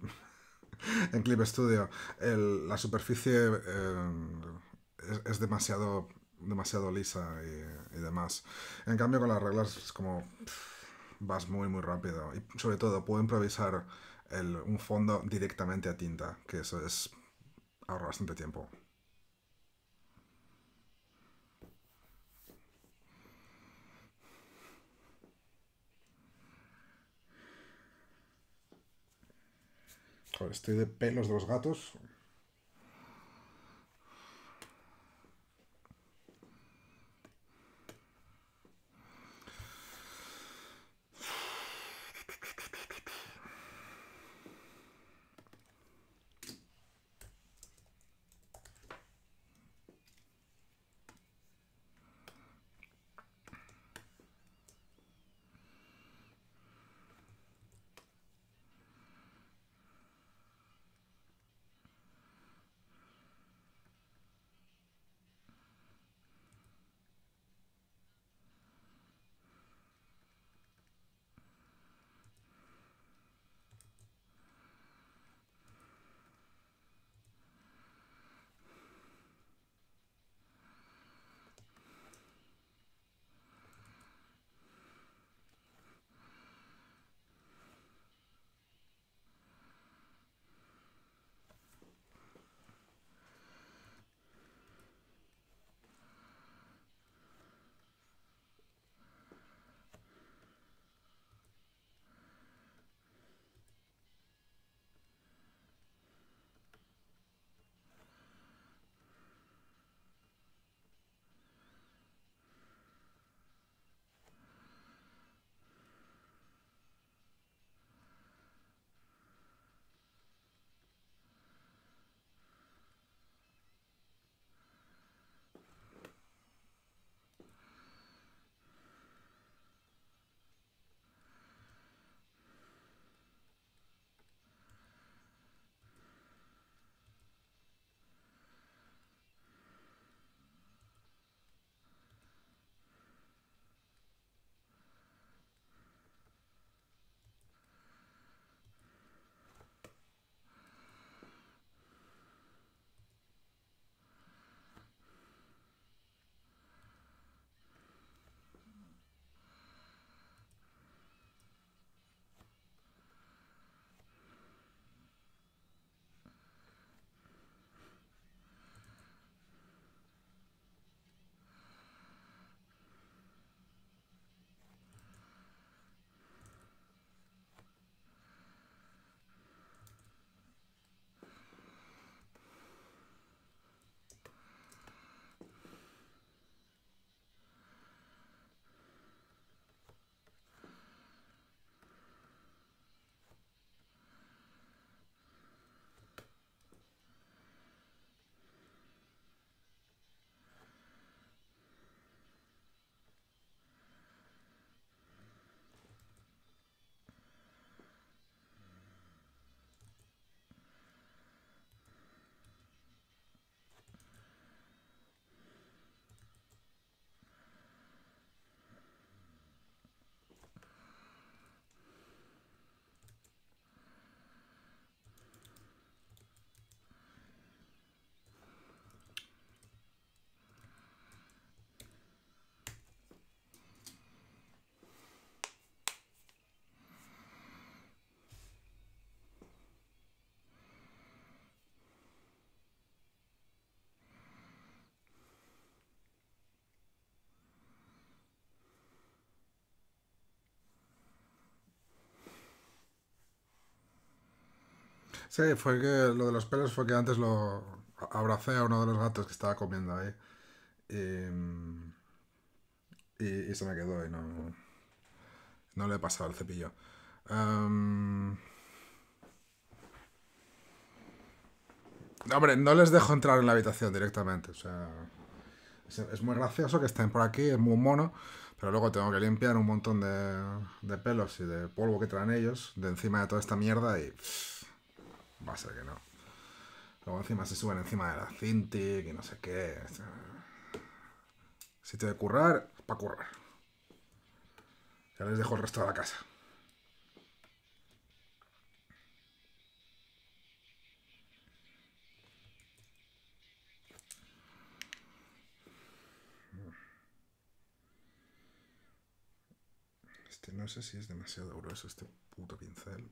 *laughs* en Clip Studio. la superficie em, es, demasiado demasiado lisa y, demás. En cambio, con las reglas es como... vas muy, muy rápido. Y sobre todo, puedo improvisar un fondo directamente a tinta, que eso es ahorra bastante tiempo. estoy de pelos de los gatos. Sí, fue que lo de los pelos fue que antes lo abracé a uno de los gatos que estaba comiendo ahí. Y, se me quedó y no, no le he pasado el cepillo. Em, hombre, no les dejo entrar en la habitación directamente. O sea, es, muy gracioso que estén por aquí, es muy mono, pero luego tengo que limpiar un montón de, de pelos y de polvo que traen ellos de encima de toda esta mierda y va a ser que no. Luego encima se suben encima de la Cinti, que no sé qué. Si te de currar, para currar. Ya les dejo el resto de la casa. Este no sé si es demasiado grueso este puto pincel.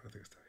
para textar.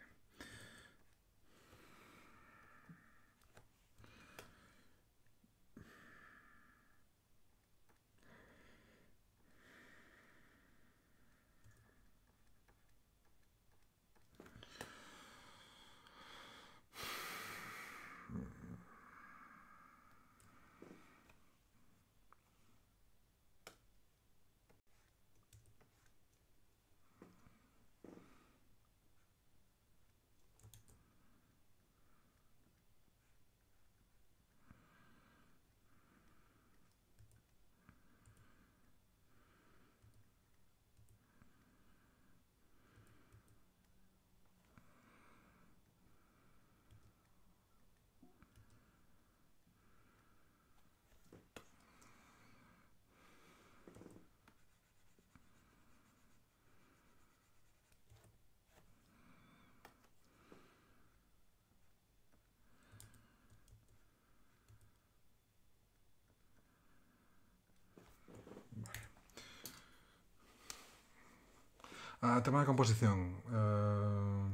Ah, tema de composición. Uh,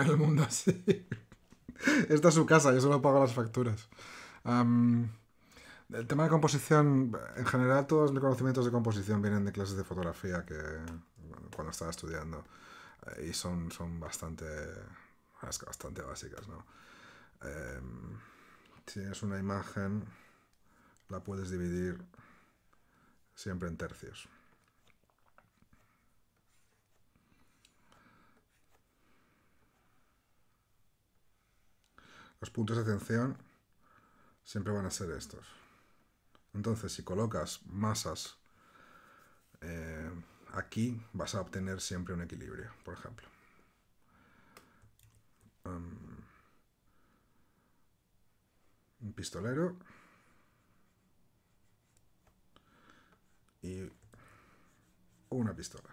el mundo así. *laughs* Esta es su casa, yo solo pago las facturas. el tema de composición, en general todos mis conocimientos de composición vienen de clases de fotografía que cuando estaba estudiando eh, y son, son bastante, bastante básicas, ¿no? si em, es una imagen, la puedes dividir siempre en tercios. los puntos de atención siempre van a ser estos. Entonces, si colocas masas eh, aquí, vas a obtener siempre un equilibrio, por ejemplo. Um, un pistolero. Y una pistola.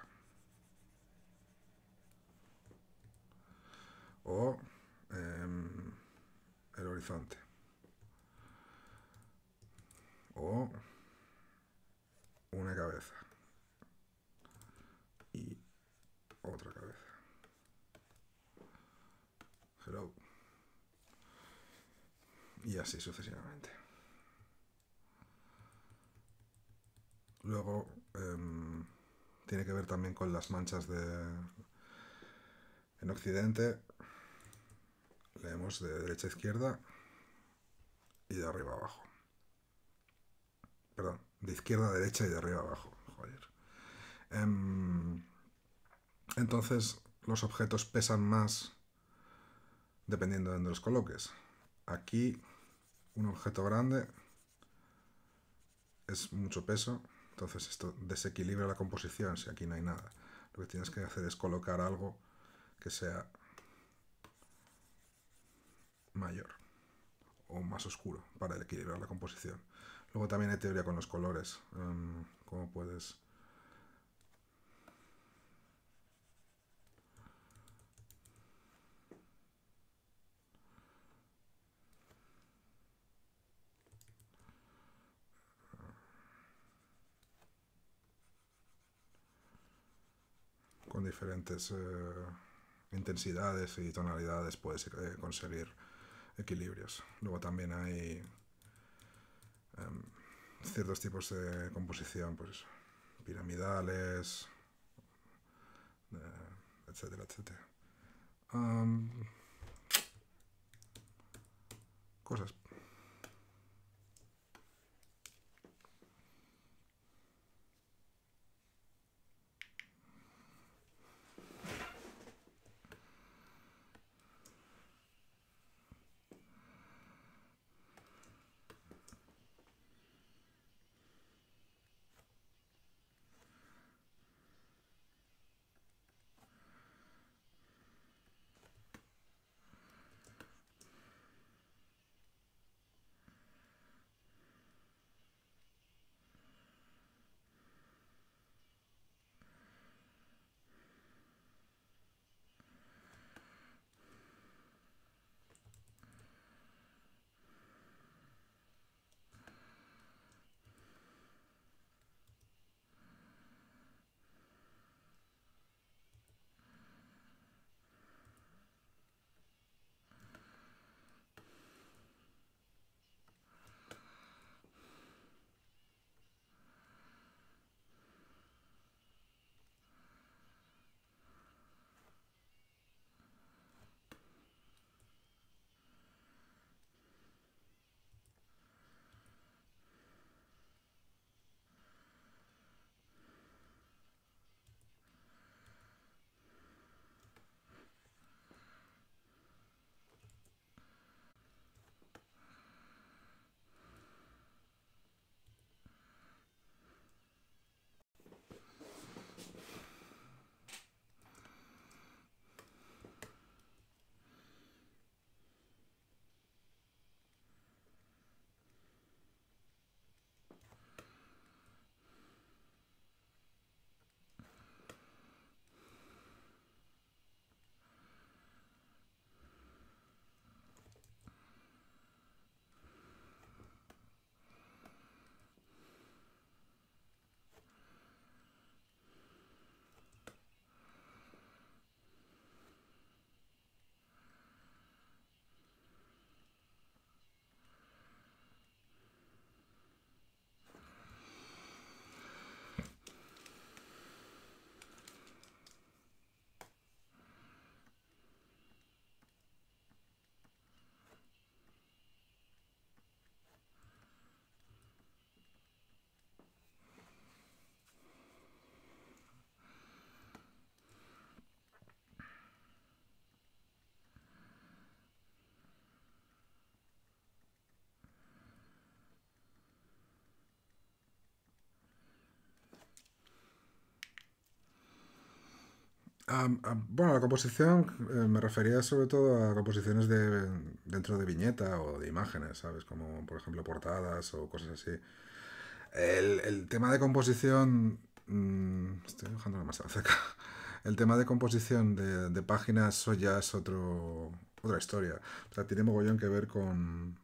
O... Em, el horizonte. O una cabeza. Y otra cabeza. Y así sucesivamente. Luego em, tiene que ver también con las manchas de... En Occidente leemos de derecha a izquierda y de arriba a abajo. Perdón, de izquierda a derecha y de arriba a abajo. Em, entonces, los objetos pesan más dependiendo de dónde los coloques. Aquí, un objeto grande es mucho peso, entonces esto desequilibra la composición si aquí no hay nada. Lo que tienes que hacer es colocar algo que sea mayor o más oscuro para equilibrar la composición. Luego también hay teoría con los colores, como em, cómo puedes... con diferentes eh, intensidades y tonalidades puedes eh, conseguir equilibrios. Luego también hay em, ciertos tipos de composición, pues piramidales, eh, etcétera, etcétera. cosas bueno, la composición eh, me refería sobre todo a composiciones de, dentro de viñeta o de imágenes, ¿sabes? Como por ejemplo portadas o cosas así. El, tema de composición... estoy dejando cerca. El tema de composición mm, *laughs* de, páginas eso ya es otro, otra historia. O sea, tiene mogollón que ver con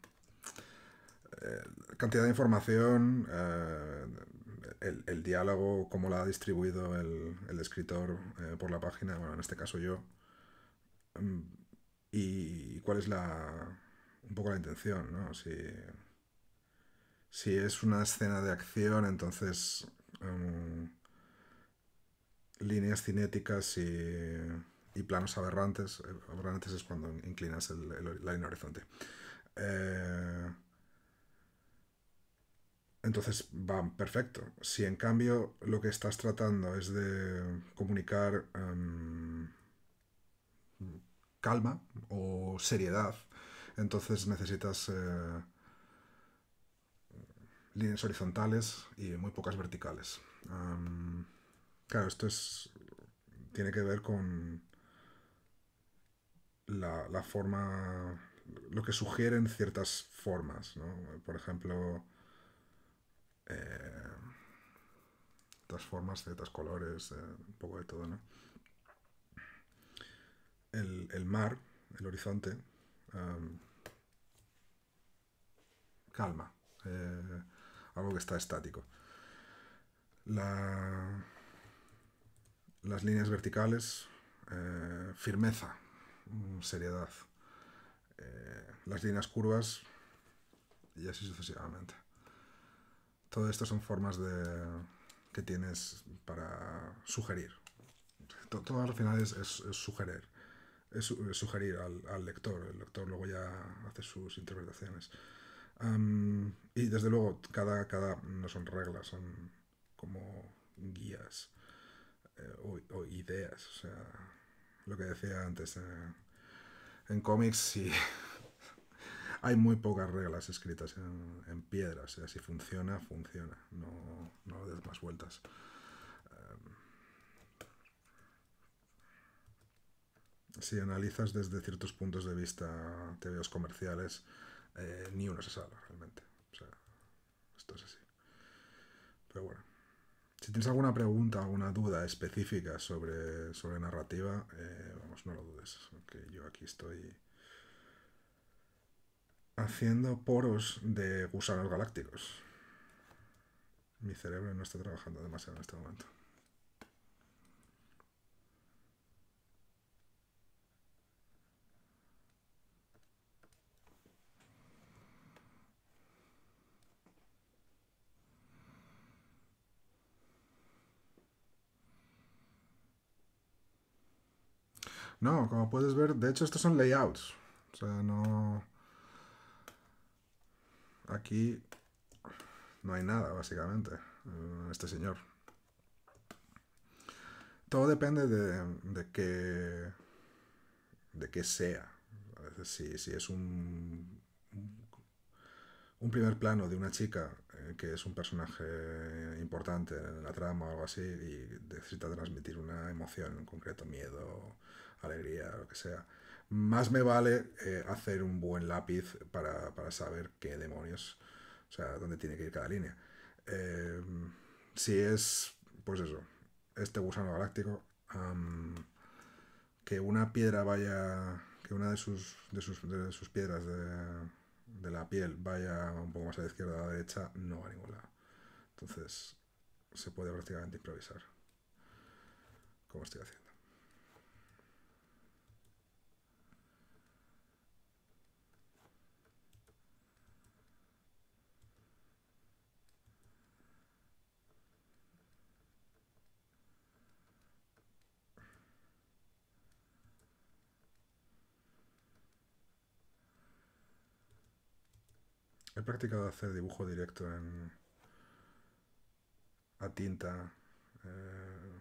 eh, cantidad de información, eh, el, diálogo, cómo lo ha distribuido el, escritor eh, por la página, bueno, en este caso yo, mm, y, cuál es la, un poco la intención, ¿no? Si, es una escena de acción, entonces mm, líneas cinéticas y, planos aberrantes, eh, aberrantes es cuando inclinas el, la línea horizonte. Eh, entonces va perfecto. Si en cambio lo que estás tratando es de comunicar em, calma o seriedad, entonces necesitas eh, líneas horizontales y muy pocas verticales. Em, claro, esto tiene que ver con la, la forma, lo que sugieren ciertas formas. ¿no? Por ejemplo, eh, otras formas, ciertos colores, eh, un poco de todo, ¿no? El, mar, el horizonte, calma, eh, algo que está estático. La, las líneas verticales, eh, firmeza, mm, seriedad. las líneas curvas, y así sucesivamente. Todo esto son formas de, que tienes para sugerir. Todo, al final es, es, sugerir. Es, sugerir al, lector. El lector luego ya hace sus interpretaciones. y desde luego, cada, cada. no son reglas, son como guías eh, o, ideas. O sea, lo que decía antes. Eh, en cómics, y hay muy pocas reglas escritas en, en piedra, o eh, sea, si funciona, funciona, no, no des más vueltas. Em, si analizas desde ciertos puntos de vista TVOs comerciales, eh, ni uno se salva realmente. O sea, esto es así. Pero bueno. Si tienes alguna pregunta, alguna duda específica sobre, sobre narrativa, eh, vamos, no lo dudes, que yo aquí estoy haciendo poros de gusanos galácticos. Mi cerebro no está trabajando demasiado en este momento. No, como puedes ver, de hecho estos son layouts. O sea, no aquí no hay nada, básicamente, eh, este señor. Todo depende de, qué de qué sea. Si, es un, un primer plano de una chica eh, que es un personaje importante en la trama o algo así y necesita transmitir una emoción en concreto, miedo, alegría, lo que sea, más me vale eh, hacer un buen lápiz para, saber qué demonios, o sea, dónde tiene que ir cada línea. Em, si es, pues eso, este gusano galáctico, que una piedra vaya, que una de sus, sus, piedras de, la piel vaya un poco más a la izquierda o a la derecha, no va a ningún lado. Entonces, se puede prácticamente improvisar, como estoy haciendo. He practicado hacer dibujo directo en, a tinta eh,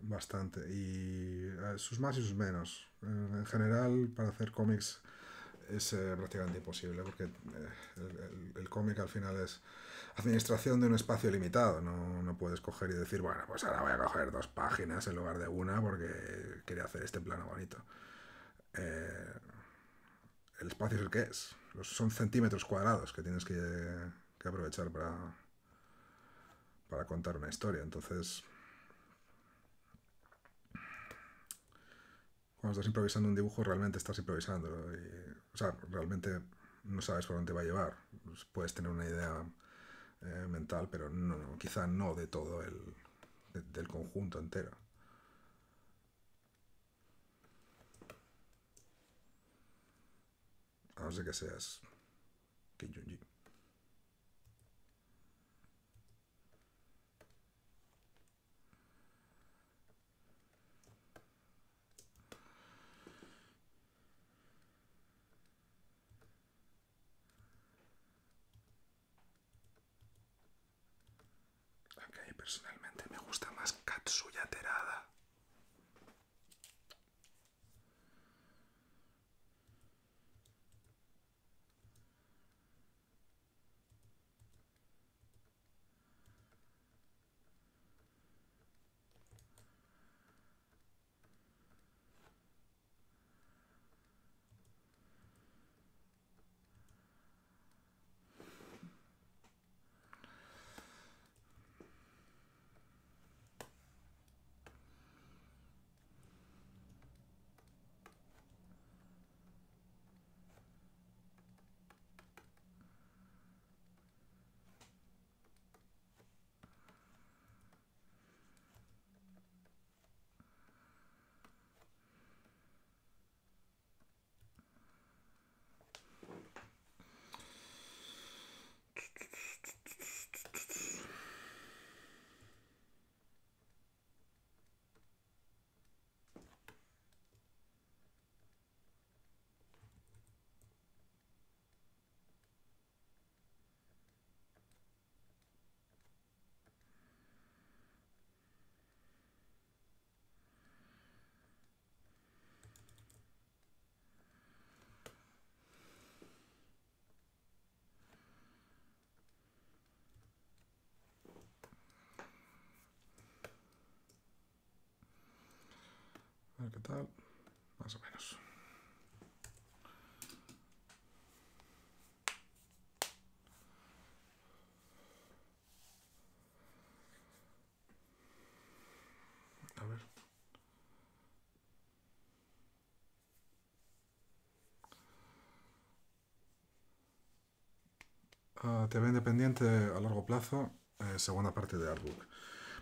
bastante y eh, sus más y sus menos. En general, para hacer cómics es eh, prácticamente imposible porque el, cómic al final es administración de un espacio limitado. No, puedes coger y decir, bueno, pues ahora voy a coger dos páginas en lugar de una porque quería hacer este plano bonito el espacio es el que es. son centímetros cuadrados que tienes que, aprovechar para, para contar una historia. Entonces, cuando estás improvisando un dibujo, realmente estás improvisando. Y, o sea, realmente no sabes por dónde va a llevar. Pues puedes tener una idea eh, mental, pero no, quizá no de todo el del conjunto entero. A no que seas Kim personalmente me gusta más Katsuya Terada. ver qué tal. Más o menos. A ver. Ah, te ve independiente a largo plazo, eh, segunda parte de Artbook.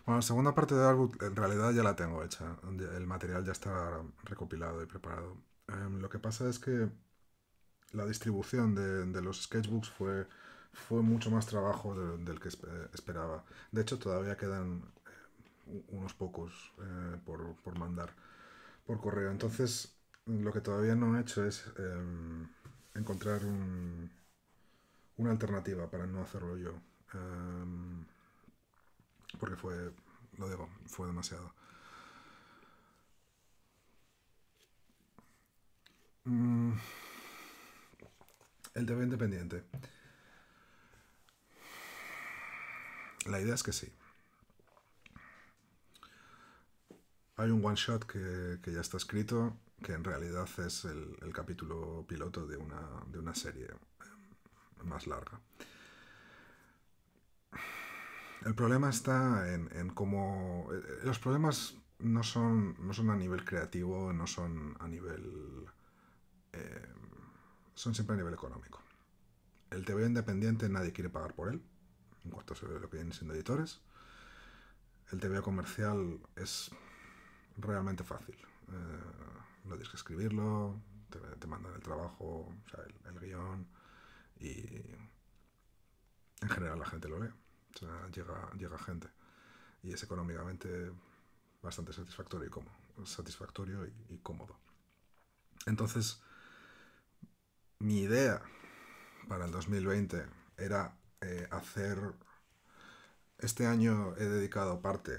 Bueno, la segunda parte de álbum en realidad ya la tengo hecha. El material ya está recopilado y preparado. Em, lo que pasa es que la distribución de, los sketchbooks fue, fue mucho más trabajo del que esperaba. De hecho, todavía quedan eh, unos pocos eh, por, por, mandar por correo. Entonces, lo que todavía no he hecho es em, encontrar una alternativa para no hacerlo yo. Em, porque fue, lo debo, fue demasiado. Mm. El TV independiente. La idea es que sí. Hay un one shot que, ya está escrito, que en realidad es el, capítulo piloto de una serie eh, más larga. El problema está en, en cómo... Eh, los problemas no son, no son a nivel creativo, no son a nivel... Eh, son siempre a nivel económico. El TV independiente nadie quiere pagar por él, en cuanto se lo que vienen siendo editores. El TV comercial es realmente fácil. Eh, no tienes que escribirlo, te, mandan el trabajo, el guión y en general la gente lo lee llega, gente. Y es económicamente bastante satisfactorio y cómodo. Satisfactorio cómodo. Entonces, mi idea para el 2020 era eh, hacer... Este año he dedicado parte,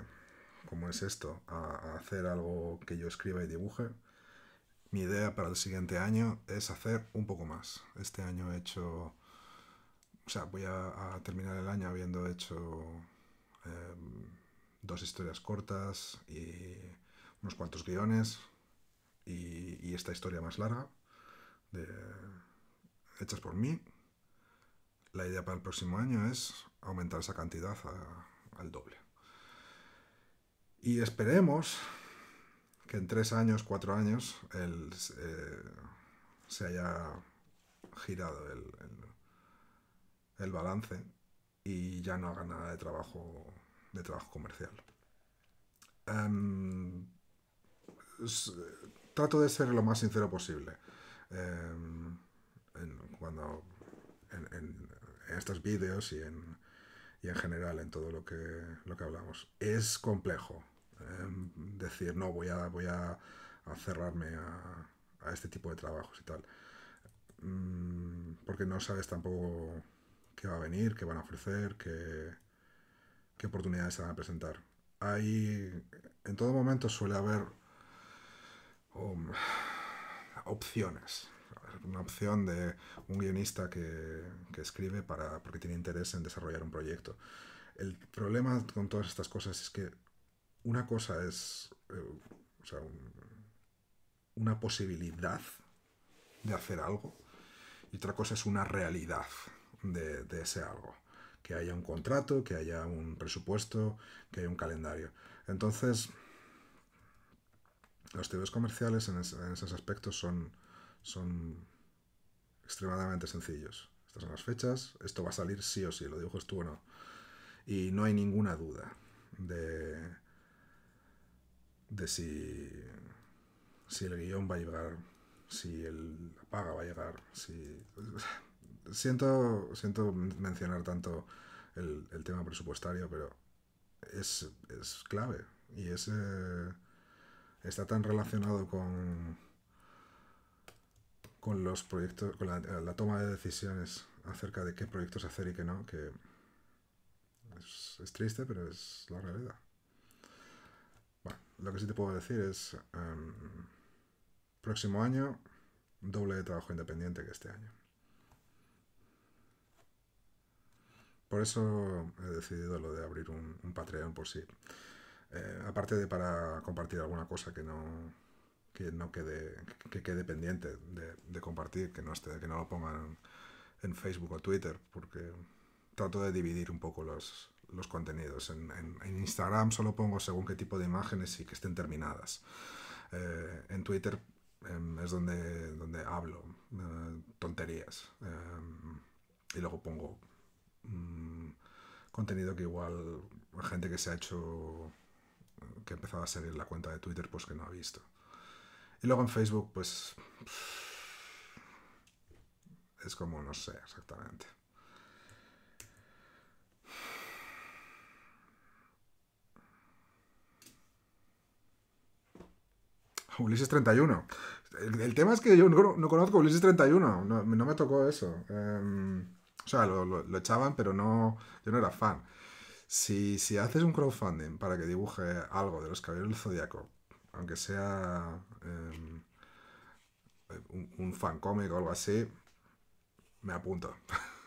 como es esto, a hacer algo que yo escriba y dibuje. Mi idea para el siguiente año es hacer un poco más. Este año he hecho o sea, voy a, terminar el año habiendo hecho em, dos historias cortas y unos cuantos guiones y, esta historia más larga, hechas por mí. La idea para el próximo año es aumentar esa cantidad al doble. Y esperemos que en tres años, cuatro años, eh, se haya girado el, el balance y ya no haga nada de trabajo, de trabajo comercial. Em, trato de ser lo más sincero posible. Em, en, cuando en, estos vídeos y en, general en todo lo que, lo que hablamos. Es complejo em, decir, no, voy a, voy a, cerrarme a, este tipo de trabajos y tal. Mm, porque no sabes tampoco qué va a venir, qué van a ofrecer, qué, qué oportunidades se van a presentar. Hay, en todo momento suele haber um, opciones. Una opción de un guionista que, que escribe para, porque tiene interés en desarrollar un proyecto. El problema con todas estas cosas es que una cosa es eh, una posibilidad de hacer algo y otra cosa es una realidad de, ese algo. Que haya un contrato, que haya un presupuesto, que haya un calendario. Entonces, los títulos comerciales en, esos aspectos son, son extremadamente sencillos. Estas son las fechas, esto va a salir sí o sí, lo dibujas tú o no. Y no hay ninguna duda de, de si, si el guión va a llegar, si el, paga va a llegar, si siento, siento mencionar tanto el, tema presupuestario, pero es, clave y es, eh, está tan relacionado con, con los proyectos, con la, toma de decisiones acerca de qué proyectos hacer y qué no, que es, triste, pero es la realidad. lo que sí te puedo decir es, em, próximo año, doble de trabajo independiente que este año. Por eso he decidido lo de abrir un, Patreon por Sí. Eh, aparte de para compartir alguna cosa que no, no quede, que quede pendiente de, compartir, que no, esté, que no lo pongan en, Facebook o Twitter, porque trato de dividir un poco los, contenidos. En, Instagram solo pongo según qué tipo de imágenes y que estén terminadas. Eh, en Twitter em, es donde, donde hablo eh, tonterías. Em, y luego pongo Mm, contenido que igual gente que se ha hecho, eh, que ha empezado a seguir la cuenta de Twitter, pues que no ha visto. Y luego en Facebook, pues... Es como, no sé exactamente. Ulises 31. El, tema es que yo no, conozco Ulises 31. No, me tocó eso. Em, o sea, lo, lo, echaban, pero no, yo no era fan. Si, si, haces un crowdfunding para que dibuje algo de los caballeros del zodiaco, aunque sea em, un, fan cómic o algo así, me apunto. *laughs*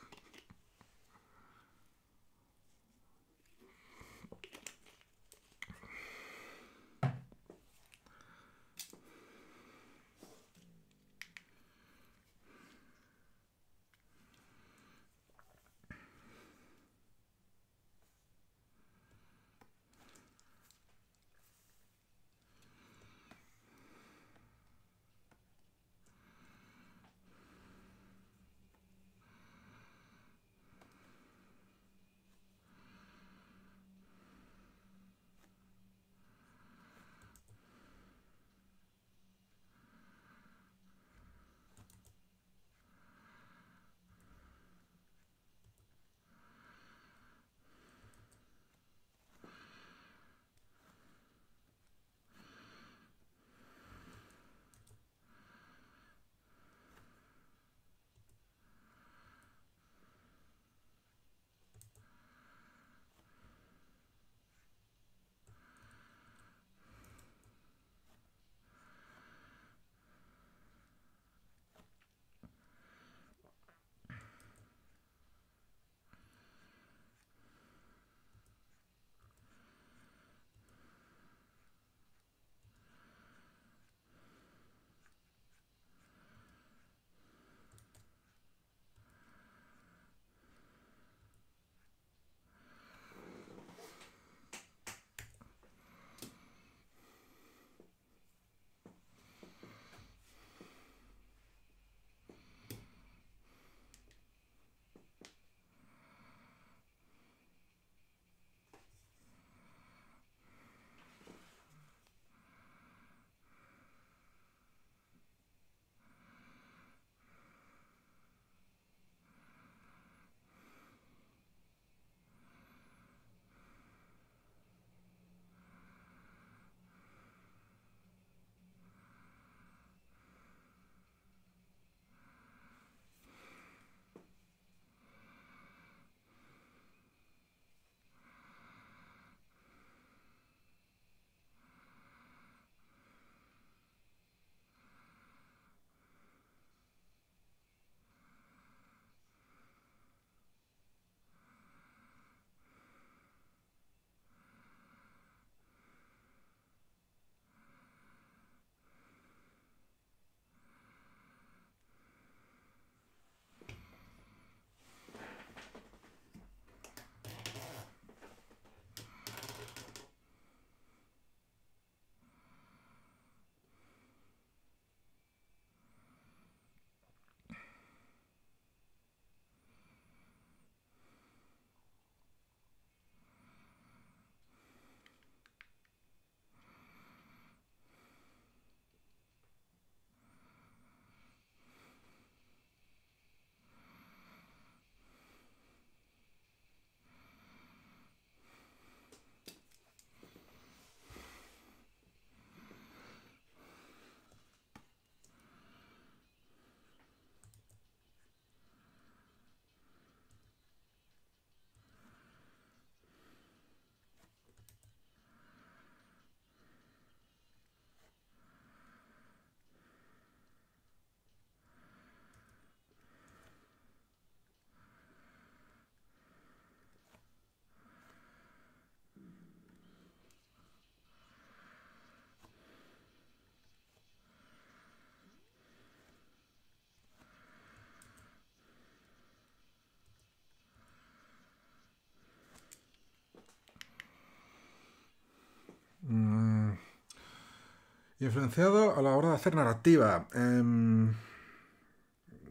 Influenciado a la hora de hacer narrativa. Em,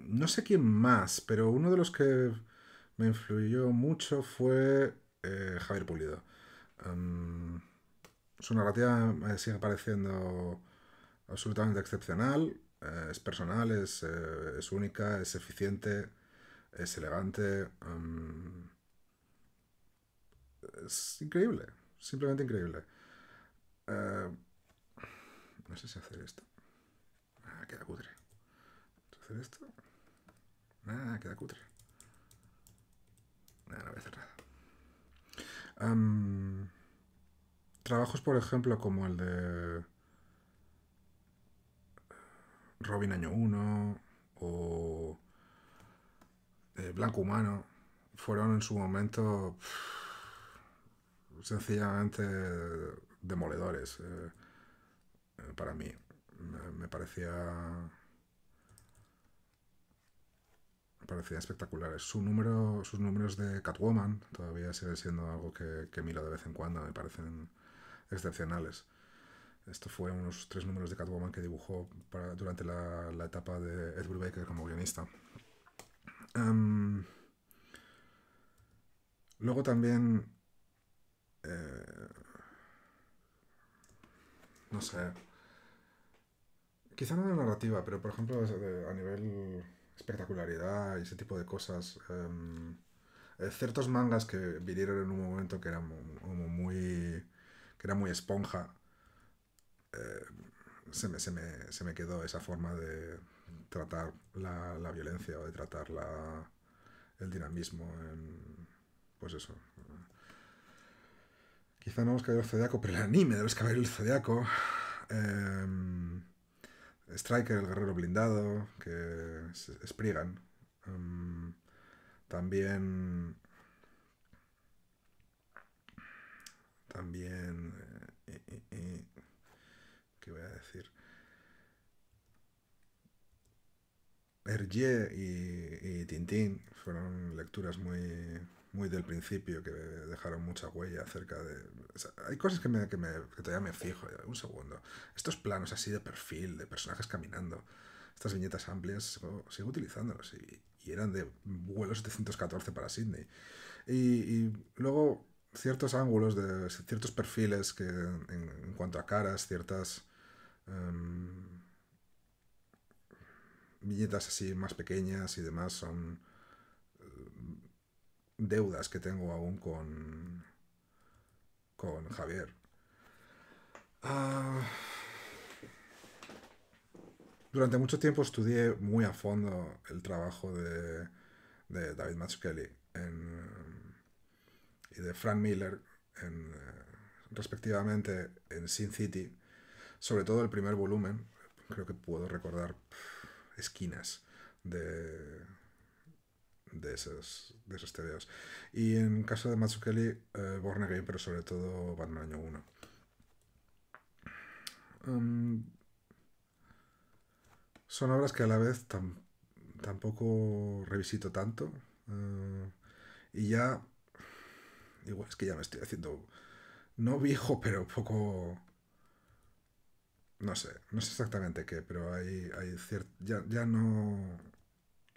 no sé quién más, pero uno de los que me influyó mucho fue eh, Javier Pulido. Em, su narrativa me eh, sigue pareciendo absolutamente excepcional. Eh, es personal, es, única, es eficiente, es elegante. Em, es increíble, simplemente increíble. No sé si hacer esto. Ah, queda cutre. a hacer esto. Ah, queda cutre. Nada, ah, no voy a hacer nada. trabajos, por ejemplo, como el de Robin Año 1 o eh, Blanco Humano, fueron en su momento sencillamente demoledores. Eh. Eh, para mí. Me parecía parecía espectaculares. Su número, sus números de Catwoman todavía siguen siendo algo que, que, miro de vez en cuando, me parecen excepcionales. Esto fue unos tres números de Catwoman que dibujó durante la, etapa de Ed Brubaker como guionista. Em, luego también... Eh, no sé, quizá no en narrativa, pero por ejemplo a nivel espectacularidad y ese tipo de cosas. Em, eh, ciertos mangas que vinieron en un momento que era muy que era muy esponja eh, se, me, quedó esa forma de tratar la, violencia o de tratar el dinamismo pues eso quizá no los caballeros zodiaco pero el anime de los el zodiaco eh, Striker, el guerrero blindado, que esprigan. Em, también. También. Eh, eh, eh, ¿Qué voy a decir? Hergé y, y Tintín fueron lecturas muy muy del principio que dejaron mucha huella acerca de... hay cosas que, me, que, me, todavía me fijo, un segundo. Estos planos así de perfil, de personajes caminando, estas viñetas amplias, sigo utilizándolos y, eran de vuelo 714 para Sydney. Y, y luego ciertos ángulos, de ciertos perfiles que en, cuanto a caras, ciertas... Em, viñetas así más pequeñas y demás son deudas que tengo aún con, con Javier. Ah, durante mucho tiempo estudié muy a fondo el trabajo de, de David Mazzucchelli y de Frank Miller, eh, respectivamente, en Sin City, sobre todo el primer volumen, creo que puedo recordar esquinas de, de esos, de esos Y en caso de Matsukeli, eh, Born pero sobre todo Batman Año 1. Em, son obras que a la vez tampoco revisito tanto. Eh, y ya. Igual es que ya me estoy haciendo. No viejo, pero poco. No sé, no sé exactamente qué, pero hay, hay ya no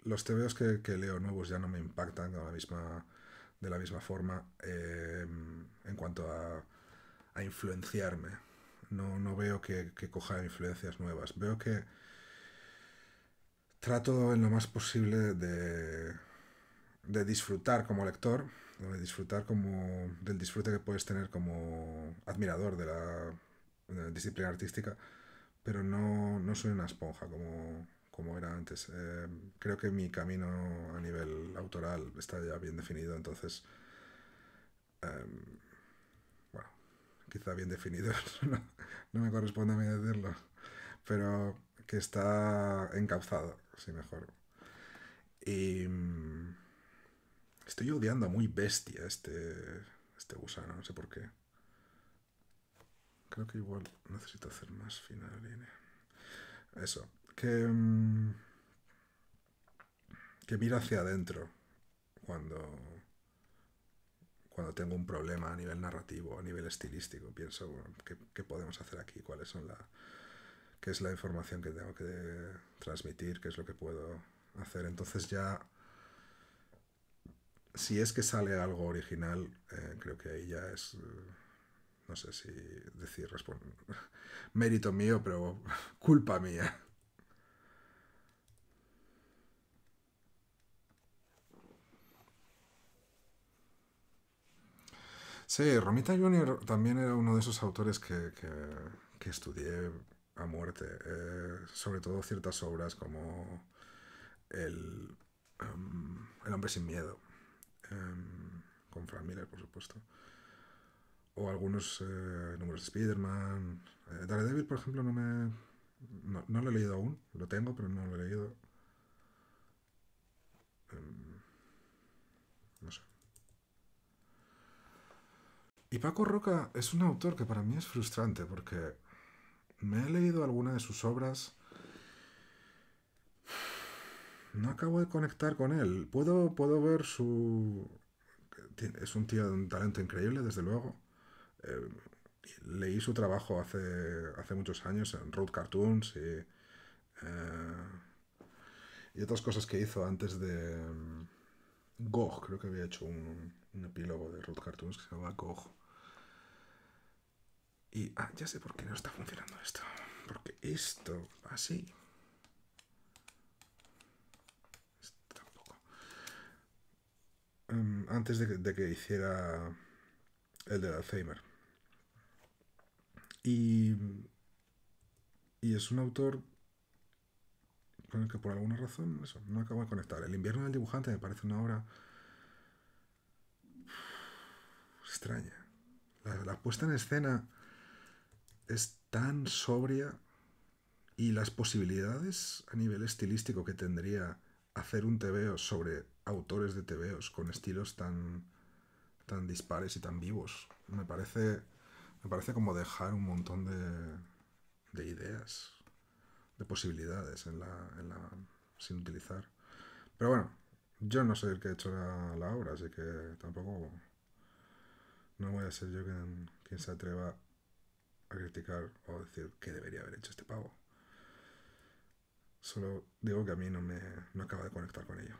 los tebeos que, leo nuevos ya no me impactan de la misma, de la misma forma eh, en cuanto a, a influenciarme. No, veo que, que, coja influencias nuevas. Veo que trato en lo más posible de, disfrutar como lector, de disfrutar como del disfrute que puedes tener como admirador de la, disciplina artística, pero no, no soy una esponja como como era antes. Eh, creo que mi camino a nivel autoral está ya bien definido, entonces, em, bueno, quizá bien definido, *laughs* no, me corresponde a mí decirlo, pero que está encauzado, si mejor. Y mm, estoy odiando muy bestia este, este gusano, no sé por qué. Creo que igual necesito hacer más final. Eso que, mm, que mira hacia adentro cuando, cuando tengo un problema a nivel narrativo, a nivel estilístico. Pienso, ¿qué, podemos hacer aquí? ¿Cuáles son la, ¿Qué es la información que tengo que transmitir? ¿Qué es lo que puedo hacer? Entonces ya, si es que sale algo original, eh, creo que ahí ya es... No sé si decir *laughs* mérito mío, pero *laughs* culpa mía. Sí, Romita Jr. también era uno de esos autores que, que, estudié a muerte. Eh, sobre todo ciertas obras como El, em, el hombre sin miedo, em, con Frank Miller, por supuesto. O algunos eh, números de Spider-Man. Eh, Daredevil, por ejemplo, no me... lo he leído aún. Lo tengo, pero no lo he leído. Em, Y Paco Roca es un autor que para mí es frustrante porque me he leído alguna de sus obras. No acabo de conectar con él. Puedo, puedo ver su... Es un tío de un talento increíble, desde luego. Eh, leí su trabajo hace, hace muchos años en Road Cartoons y, eh, otras cosas que hizo antes de... Mm, Gog, creo que había hecho un, epílogo de Road Cartoons que se llamaba Goh. Y ah, ya sé por qué no está funcionando esto. Porque esto así. Esto tampoco. Em, antes de que, hiciera el de Alzheimer. Y, y es un autor con el que por alguna razón eso, no acabo de conectar. El invierno del dibujante me parece una obra extraña. la, puesta en escena es tan sobria y las posibilidades a nivel estilístico que tendría hacer un tebeo sobre autores de tebeos con estilos tan, tan dispares y tan vivos, me parece, me parece como dejar un montón de, de ideas, de posibilidades en la, sin utilizar. Pero bueno, yo no soy el que ha hecho la, obra, así que tampoco no voy a ser yo quien, quien se atreva a criticar o decir que debería haber hecho este pavo. Solo digo que a mí no me acaba de conectar con ello.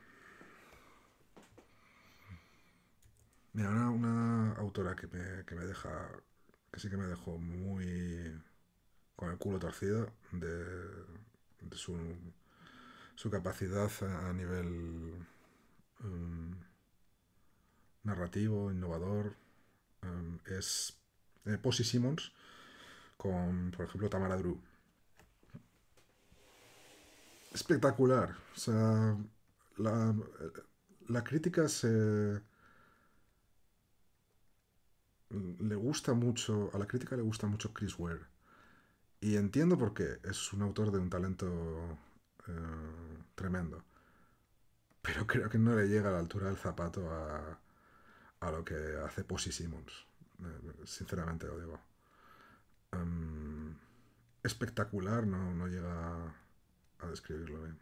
Mira, una, autora que me, que me deja, que sí que me dejó muy con el culo torcido de, su, su, capacidad a, nivel em, narrativo, innovador, em, es eh, Posy Simmons, con, por ejemplo, Tamara Drew. Espectacular. la, crítica se... Le gusta mucho, a la crítica le gusta mucho Chris Ware. Y entiendo por qué. Es un autor de un talento eh, tremendo. Pero creo que no le llega a la altura del zapato a, lo que hace Posy Simmons. Eh, sinceramente lo digo. Em, espectacular, no, no llega a describirlo bien.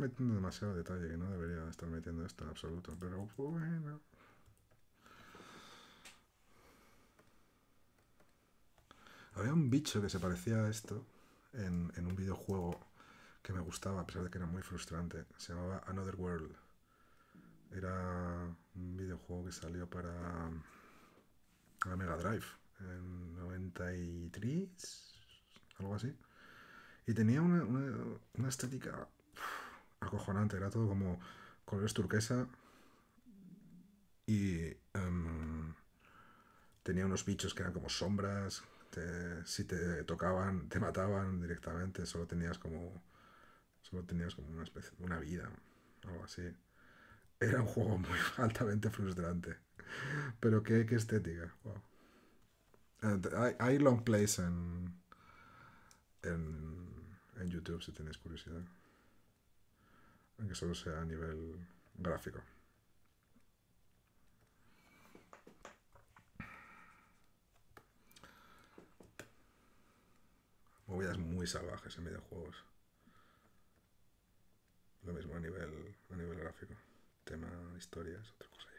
metiendo demasiado detalle que no debería estar metiendo esto en absoluto, pero bueno. Había un bicho que se parecía a esto en, un videojuego que me gustaba, a pesar de que era muy frustrante. Se llamaba Another World. Era un videojuego que salió para la Mega Drive en 93, algo así. Y tenía una, una estética acojonante, era todo como colores turquesa y em, tenía unos bichos que eran como sombras, si te tocaban te mataban directamente, solo tenías como solo tenías como una especie una vida, algo así. Era un juego muy *laughs* altamente frustrante. Pero qué, estética. Hay, long plays en, en, en YouTube si tenéis curiosidad que solo sea a nivel gráfico. Movidas muy salvajes en videojuegos. Lo mismo a nivel, a nivel gráfico. Tema historias, otra cosa.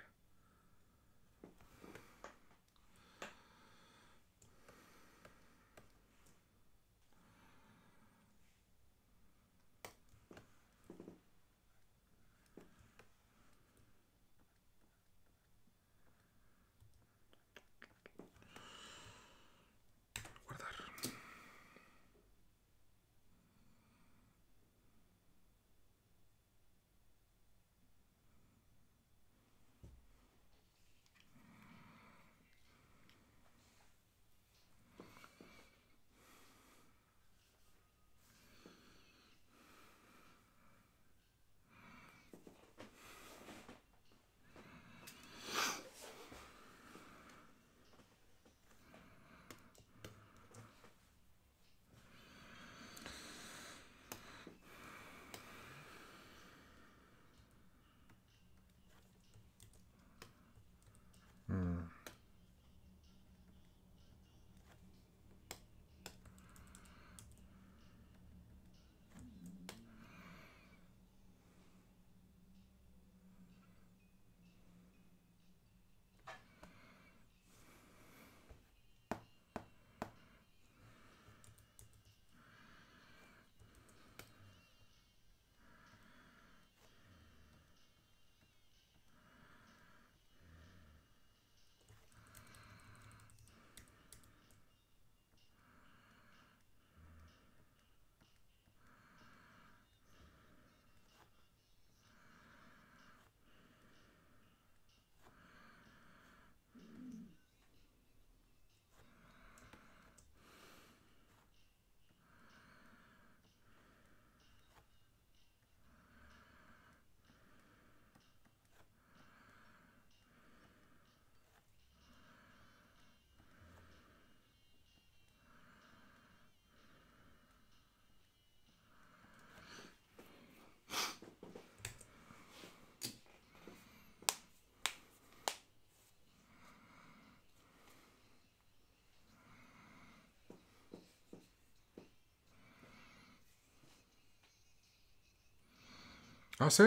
Ah, sí.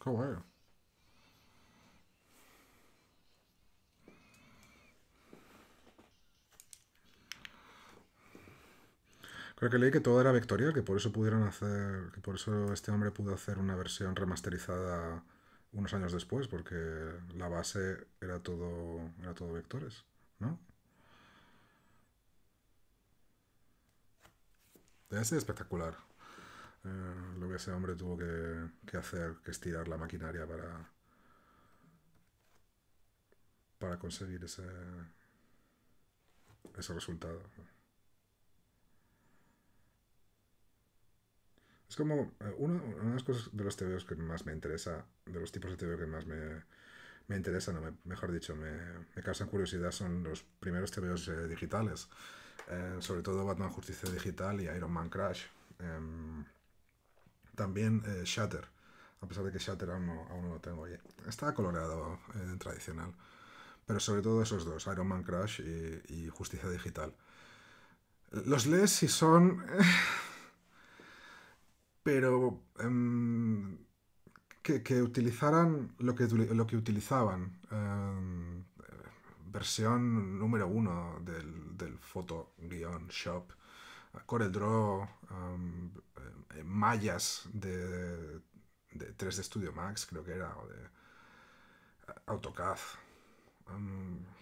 Qué Creo que leí que todo era vectorial, que por eso pudieron hacer, que por eso este hombre pudo hacer una versión remasterizada unos años después, porque la base era todo, era todo vectores, ¿no? Debe ser espectacular. Eh, lo que ese hombre tuvo que, hacer, que estirar la maquinaria para, para conseguir ese, ese resultado. Es como eh, una, de las cosas de los TVOs que más me interesa, de los tipos de TVO que más me, interesan, o mejor dicho, me, me, causan curiosidad, son los primeros TVOs eh, digitales. sobre todo Batman Justicia Digital y Iron Man Crash. Em, también eh, Shatter, a pesar de que Shatter aún no, lo tengo. Y está coloreado en eh, tradicional. Pero sobre todo esos dos, Iron Man Crash y, Justicia Digital. Los lees si son... *laughs* pero... Em, que, utilizaran lo que, lo que utilizaban. Em, versión número uno del, del foto-shop draw Draw, eh, mallas de, de 3D Studio Max, creo que era, o de eh, AutoCAD.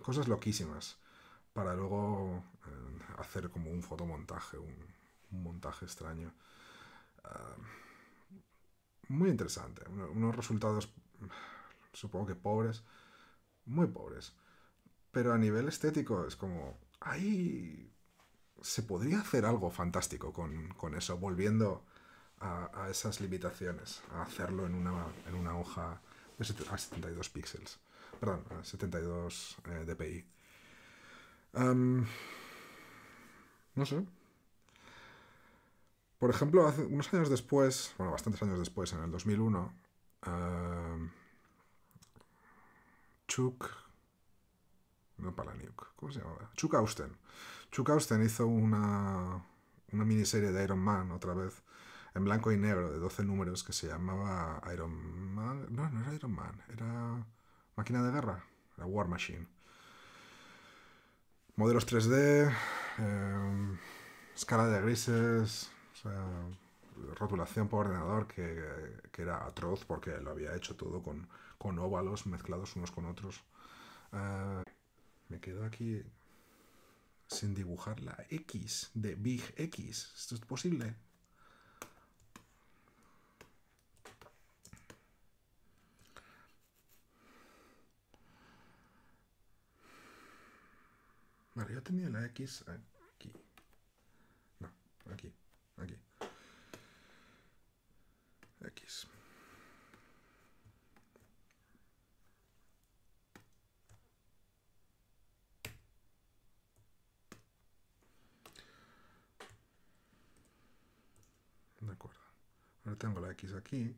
cosas loquísimas para luego eh, hacer como un fotomontaje, un, montaje extraño. muy interesante, unos resultados supongo que pobres, muy pobres. Pero a nivel estético es como, ahí se podría hacer algo fantástico con, eso, volviendo a, esas limitaciones, a hacerlo en una, hoja de a 72 píxeles, perdón, a 72 dpi. Eh, no sé. Por ejemplo, hace unos años después, bueno, bastantes años después, en el 2001, Chuck... No Palaniuk, ¿cómo se llamaba? Chuck Austen Chuck hizo una, miniserie de Iron Man otra vez, en blanco y negro, de 12 números, que se llamaba Iron Man. No, no era Iron Man, era Máquina de Guerra, Era War Machine. Modelos 3D, em, escala de grises, rotulación por ordenador que, era atroz porque lo había hecho todo con, óvalos mezclados unos con otros. Eh, me quedo aquí sin dibujar la X de Big X. ¿Esto es posible? Vale, yo tenía la X aquí. No, aquí, aquí. X. Ahora tengo la X aquí.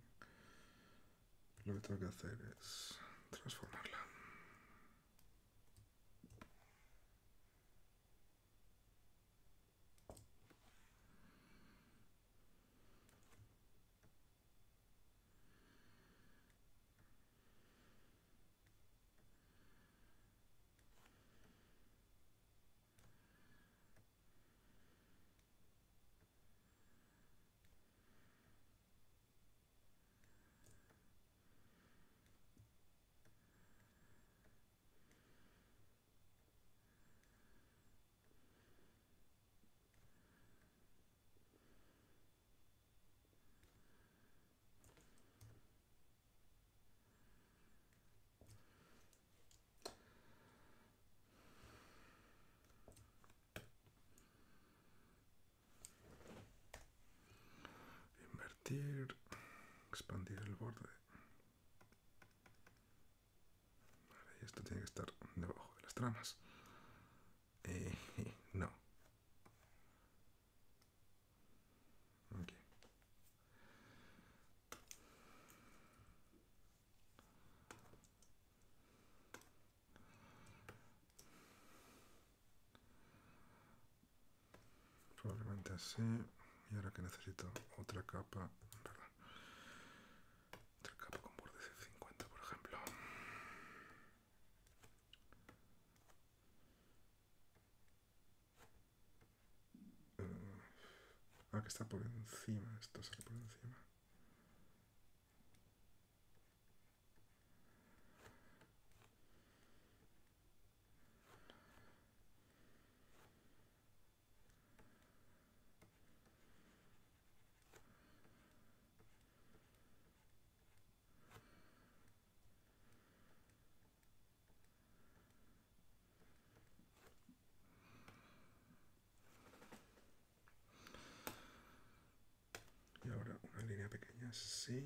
Lo que tengo que hacer es transformarla. expandir el borde. y esto tiene que estar debajo de las tramas. Eh, *laughs* no. Probablemente así y ahora que necesito otra capa perdón, otra capa con bordes de 50 por ejemplo eh, ah que está por encima esto sale por encima assim.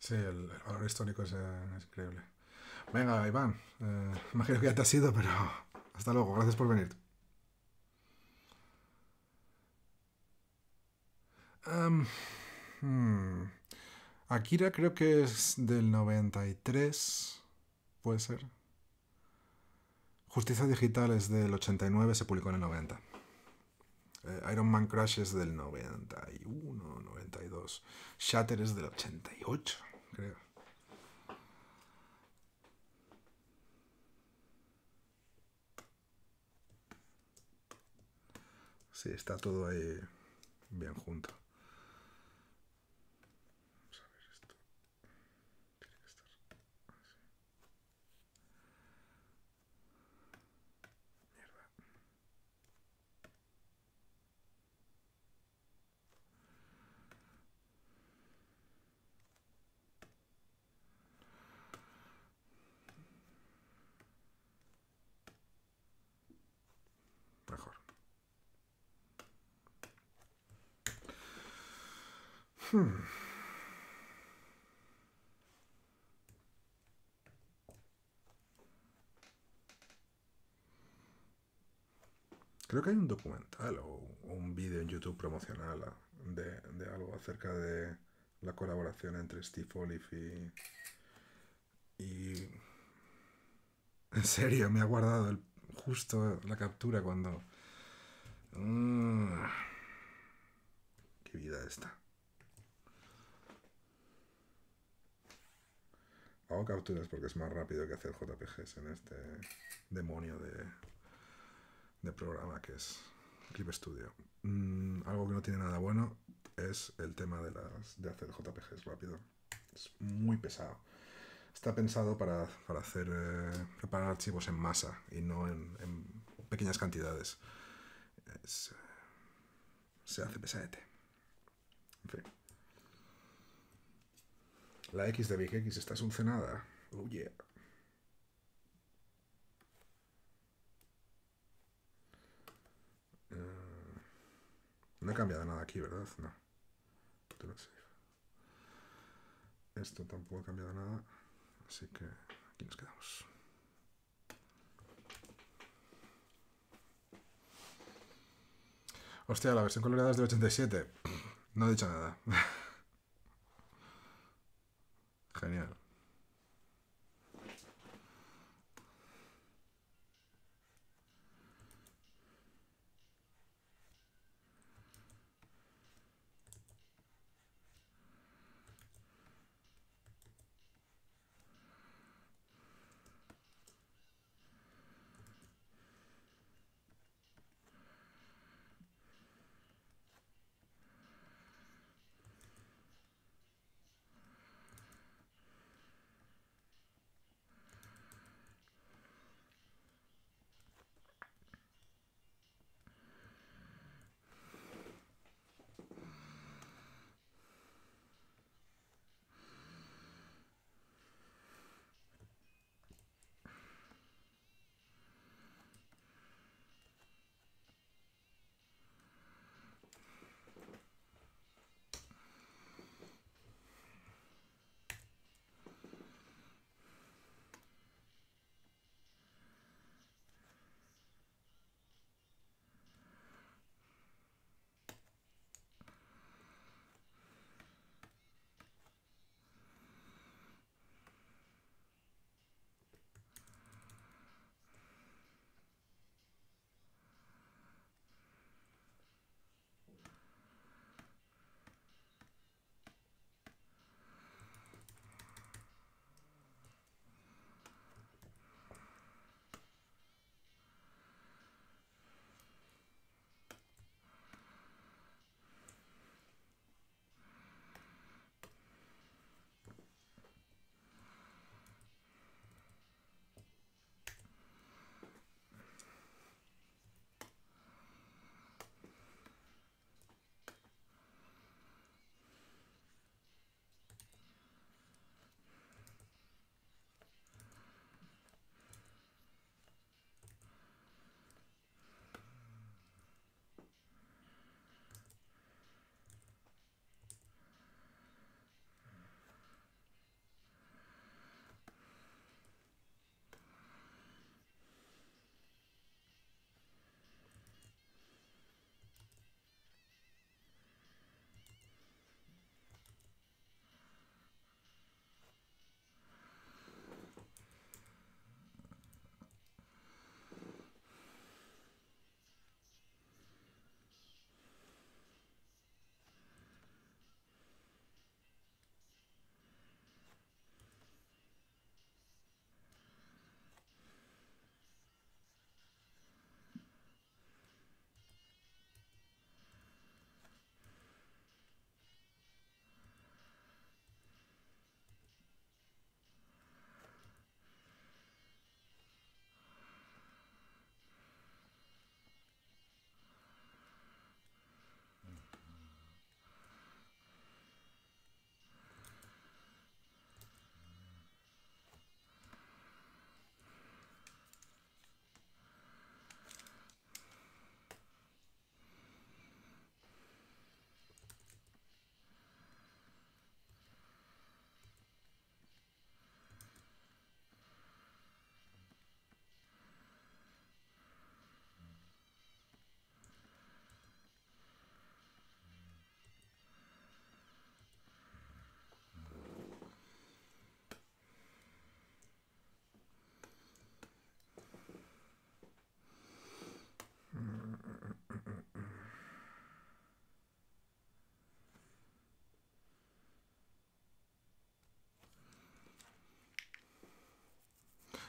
Sí, el, valor histórico eh, es, increíble. Venga, Iván, eh, *laughs* imagino que ya te has ido, pero *laughs* hasta luego, gracias por venir. Um, Akira creo que es del 93, puede ser. Justicia Digital es del 89, se publicó en el 90. Eh, Iron Man Crash es del 91, 92. Shatter es del 88, creo. Sí, está todo ahí bien junto. Hmm. Creo que hay un documental o un vídeo en YouTube promocional de, algo acerca de la colaboración entre Steve Olive y, *laughs* En serio, me ha guardado justo la captura cuando... Mm. Qué vida esta. Hago capturas porque es más rápido que hacer JPGs en este demonio de, programa que es Clip Studio. Mm, algo que no tiene nada bueno es el tema de, las, de hacer JPGs rápido. Es muy pesado. Está pensado para, hacer eh, preparar archivos en masa y no en, pequeñas cantidades. se hace pesadete. La X de Big X está solucionada. Oh eh, No ha cambiado nada aquí, ¿verdad? No. Esto tampoco ha cambiado nada. Así que aquí nos quedamos. Hostia, la versión coloreada es de 87. *clears throat* No he dicho nada. *laughs* Genial.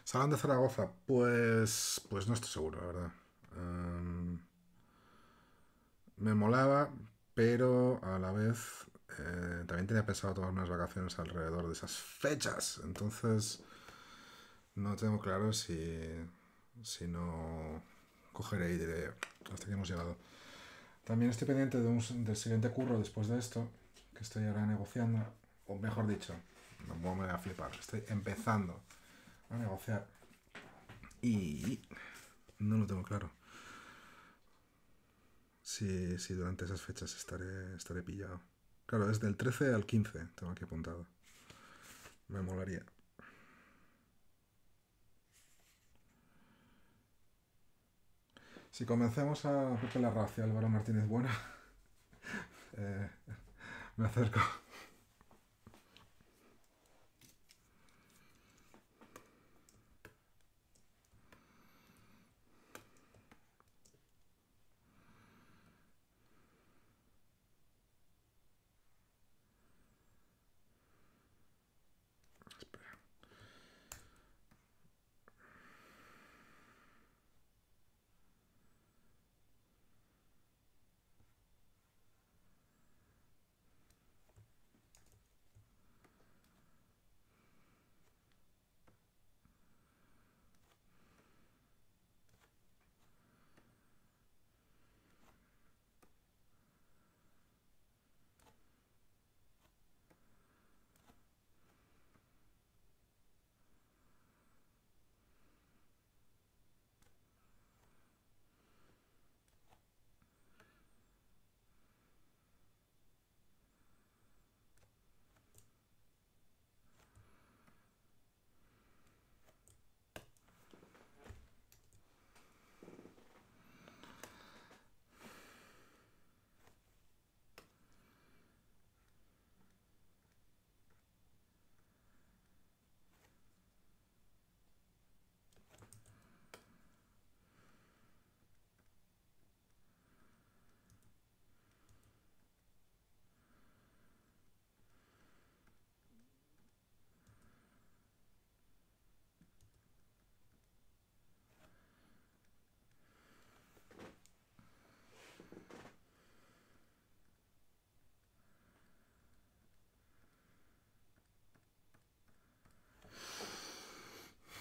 ¿Salón de Zaragoza? Pues, pues no estoy seguro, la verdad. Em, me molaba, pero a la vez eh, también tenía pensado tomar unas vacaciones alrededor de esas fechas. Entonces, no tengo claro si, si no cogeré y hasta que hemos llegado. También estoy pendiente de del siguiente curro después de esto, que estoy ahora negociando, o mejor dicho, no me voy a flipar, estoy empezando a negociar. Y no lo tengo claro. Si, durante esas fechas estaré, estaré pillado. Claro, es del 13 al 15, tengo aquí apuntado. Me molaría. Si comencemos a la raza Álvaro Martínez Buena, *laughs* eh, me acerco.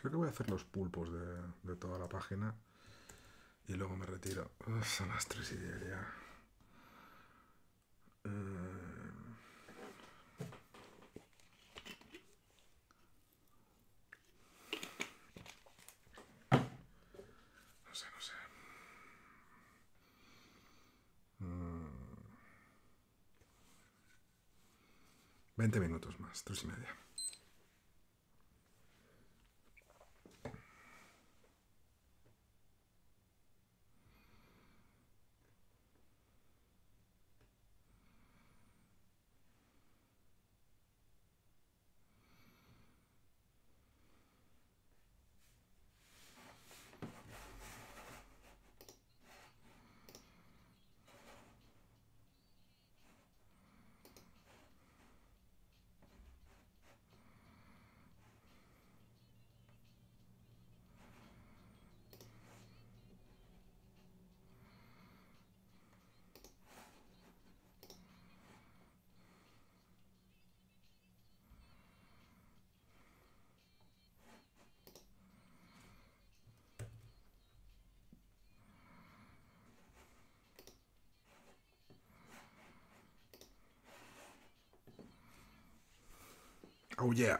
Creo que voy a hacer los pulpos de, toda la página. Y luego me retiro. son las tres y media! Eh. No sé, no sé. Mm. Veinte minutos más, tres y media. Oh, yeah.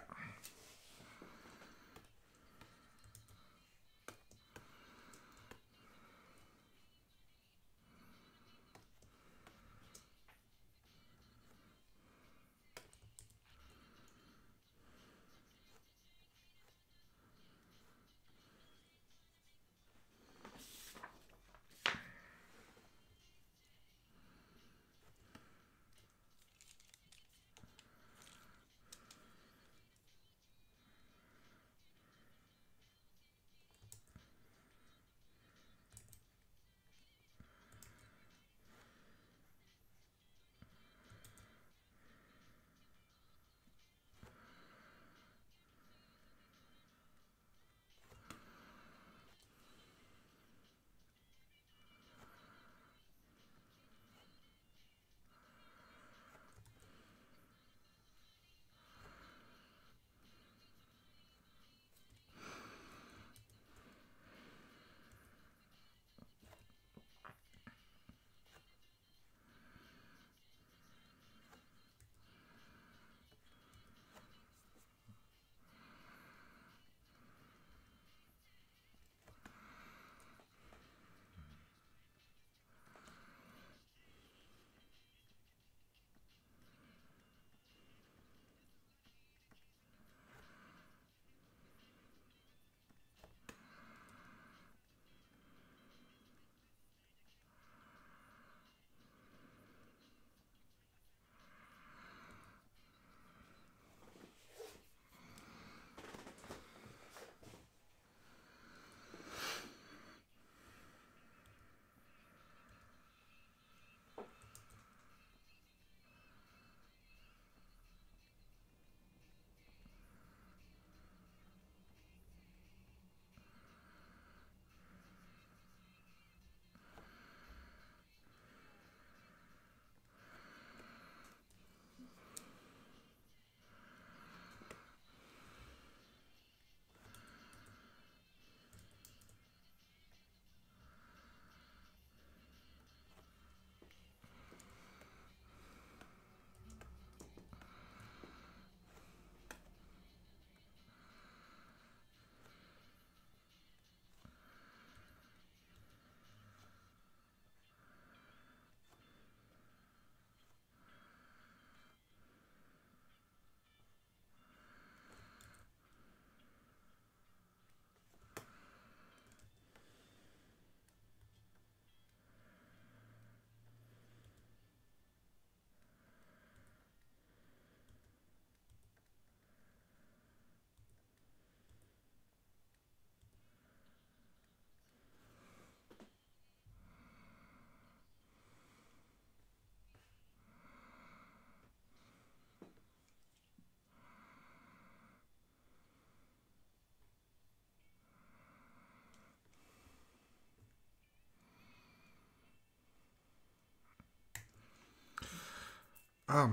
Ah.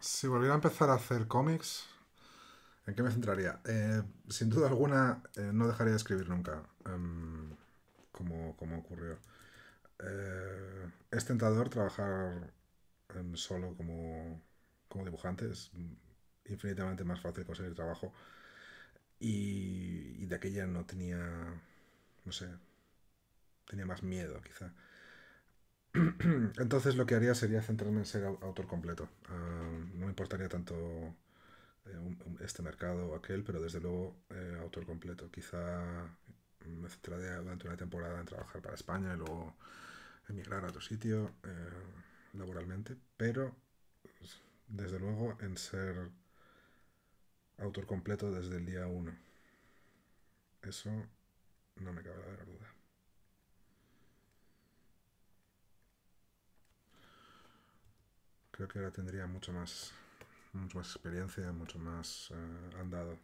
Si volviera a empezar a hacer cómics, ¿en qué me centraría? Eh, sin duda alguna, eh, no dejaría de escribir nunca, em, como, ocurrió. Eh, es tentador trabajar em, solo como, como dibujante, es infinitamente más fácil conseguir trabajo. Y, y de aquella no tenía, no sé, tenía más miedo quizá. *clears throat* Entonces lo que haría sería centrarme en ser autor completo. Ah, no me importaría tanto eh, este mercado o aquel, pero desde luego eh, autor completo. Quizá me centraría durante una temporada en trabajar para España y luego emigrar a otro sitio eh, laboralmente, pero desde luego en ser autor completo desde el día uno. Eso no me cabe la duda. creo que ahora tendría mucho más, mucho experiencia, mucho más eh, andado.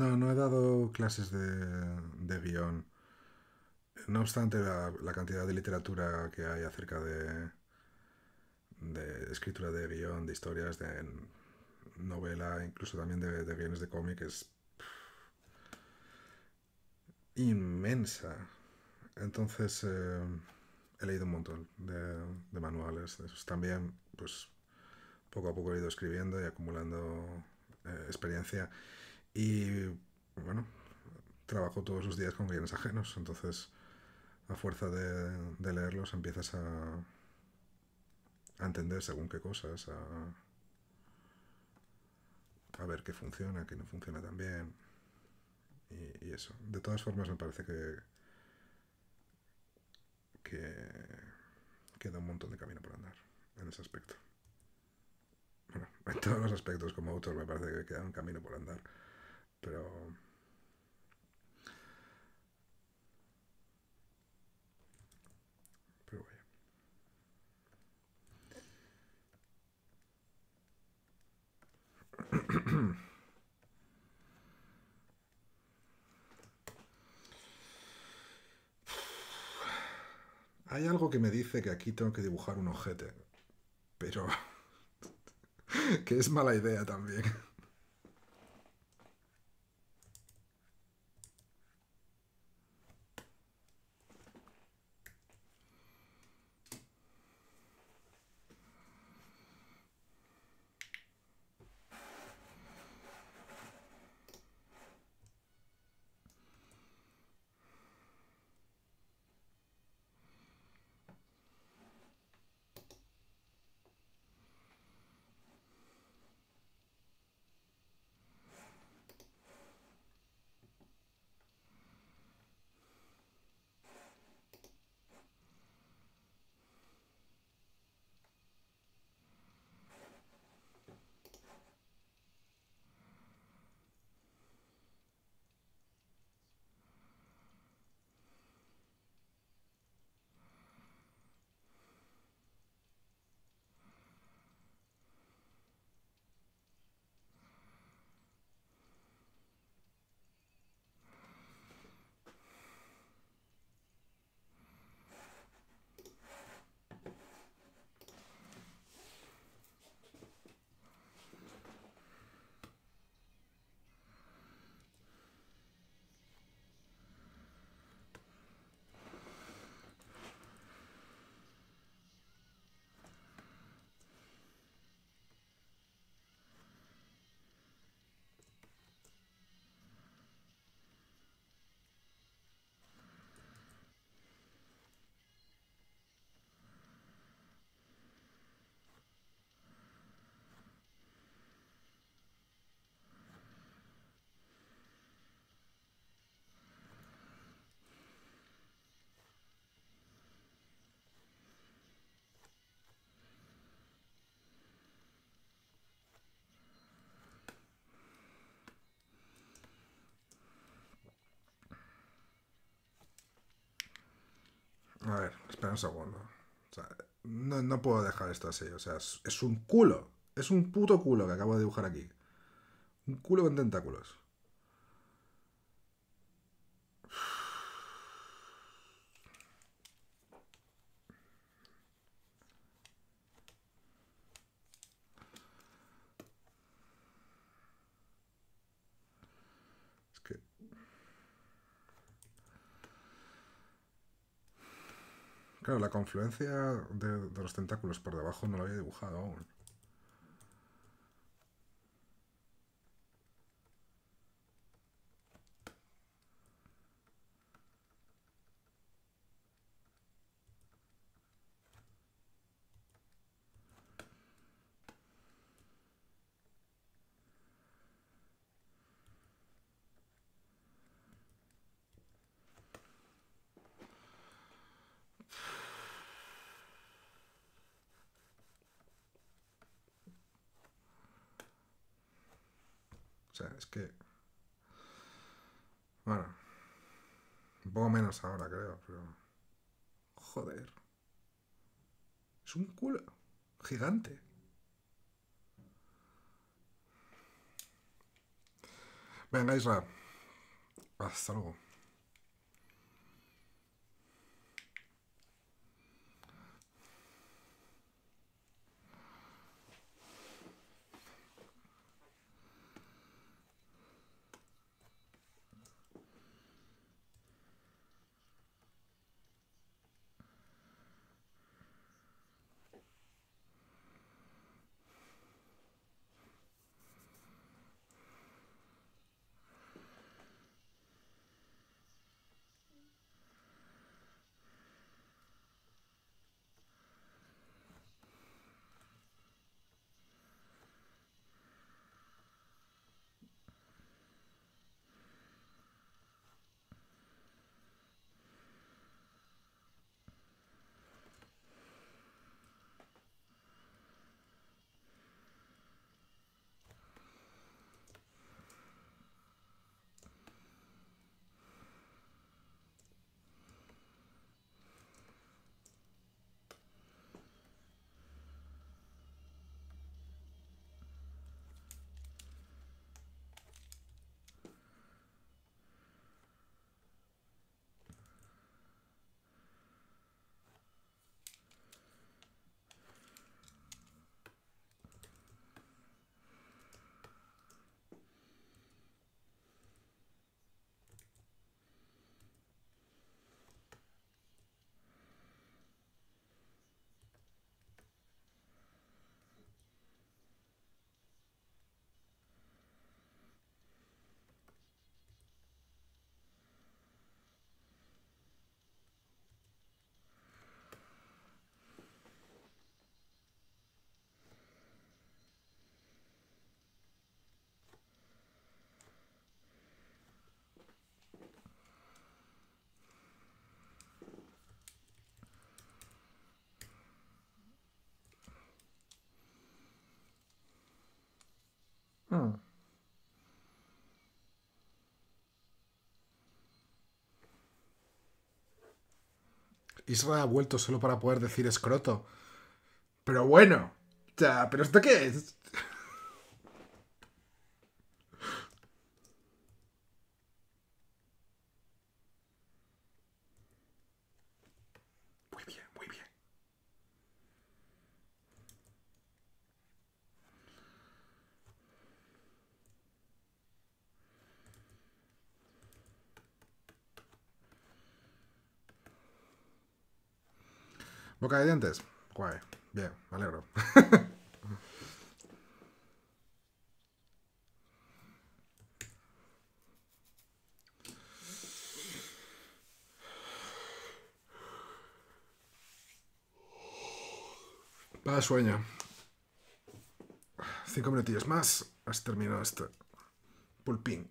No, no he dado clases de, guión. No obstante, la, cantidad de literatura que hay acerca de, escritura de guión, de historias, de novela, incluso también de, guiones de cómic, es inmensa. Entonces, eh, he leído un montón de, manuales. También, pues, poco a poco he ido escribiendo y acumulando eh, experiencia. Y bueno, trabajo todos los días con guiones ajenos, entonces a fuerza de, leerlos empiezas a, entender según qué cosas, a, ver qué funciona, qué no funciona tan bien. Y, eso. De todas formas me parece que, que queda un montón de camino por andar en ese aspecto. Bueno, en todos los aspectos como autor me parece que queda un camino por andar. Pero... Hay algo que me dice que aquí tengo que dibujar un ojete, pero *laughs* que es mala idea también. un segundo. O sea, no, puedo dejar esto así. O sea, es, es un culo. Es un puto culo que acabo de dibujar aquí. Un culo con tentáculos. la confluencia de, los tentáculos por debajo no lo había dibujado aún. Joder. Es un culo gigante. Venga, Isra. Hasta luego. Y hmm. Isra ha vuelto solo para poder decir escroto. Pero bueno, ya, ¿pero esto qué es? Boca de dientes. Guay. Bien, me alegro. Va, *laughs* sueño. Cinco minutillos más. Has terminado este pulpín.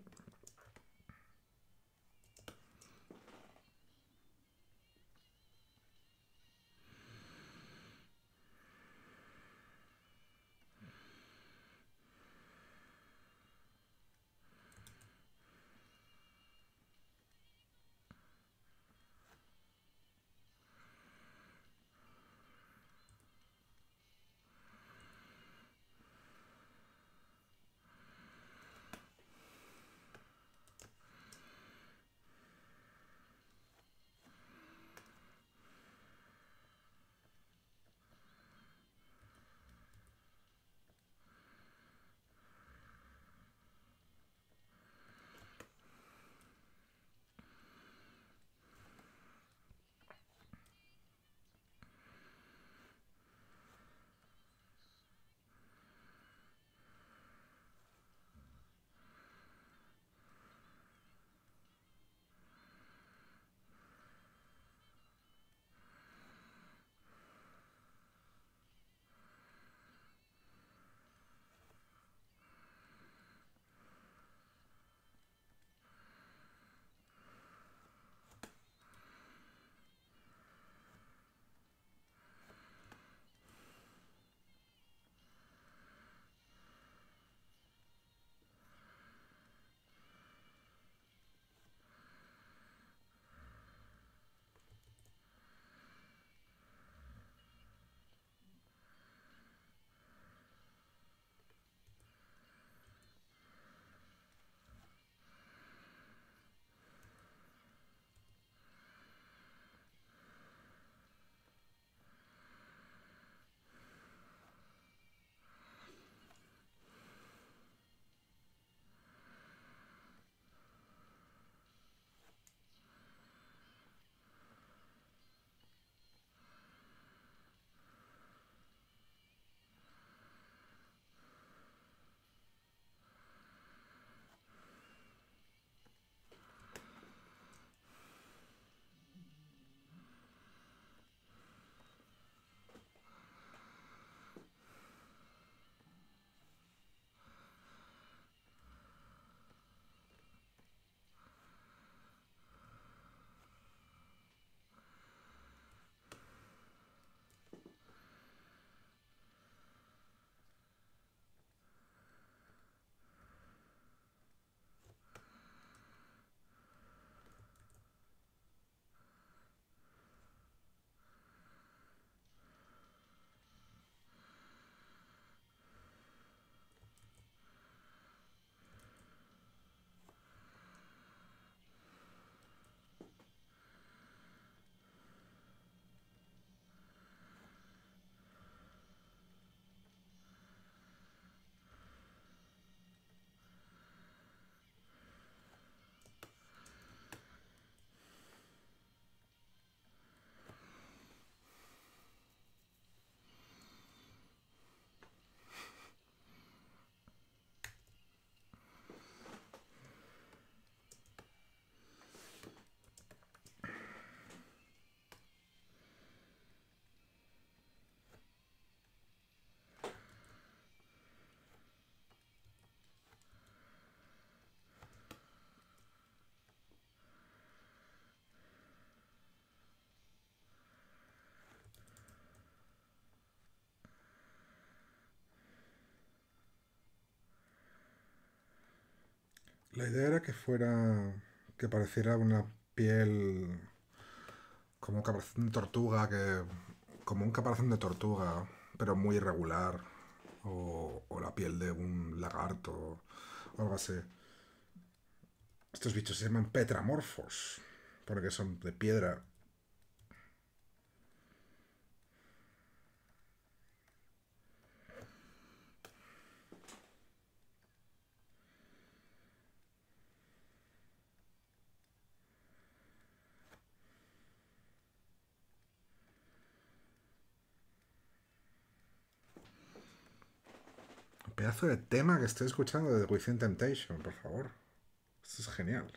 La idea era que fuera, que pareciera una piel como un caparazón de tortuga, que como un caparazón de tortuga, pero muy irregular, o, o la piel de un lagarto, o algo así. Estos bichos se llaman petramorfos, porque son de piedra el de tema que estoy escuchando de Within Temptation, por favor. Esto es genial.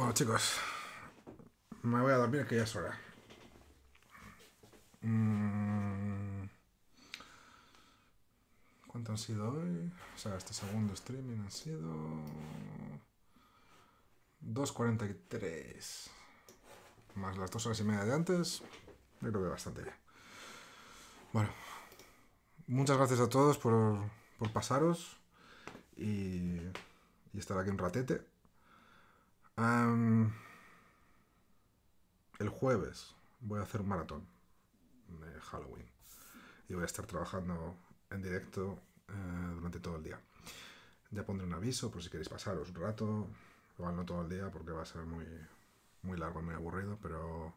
Bueno, chicos, me voy a dormir que ya es hora. Mm. ¿Cuánto han sido hoy? O sea, este segundo streaming han sido. 2.43. Más las dos horas y media de antes. Yo creo que bastante bien. Bueno, muchas gracias a todos por, pasaros y, y estar aquí un ratete el jueves voy a hacer un maratón de Halloween y voy a estar trabajando en directo eh, durante todo el día. Ya pondré un aviso por si queréis pasaros un rato, igual no todo el día porque va a ser muy, muy largo y muy aburrido, pero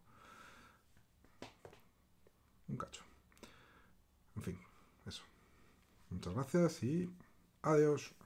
un cacho. En fin, eso. Muchas gracias y adiós.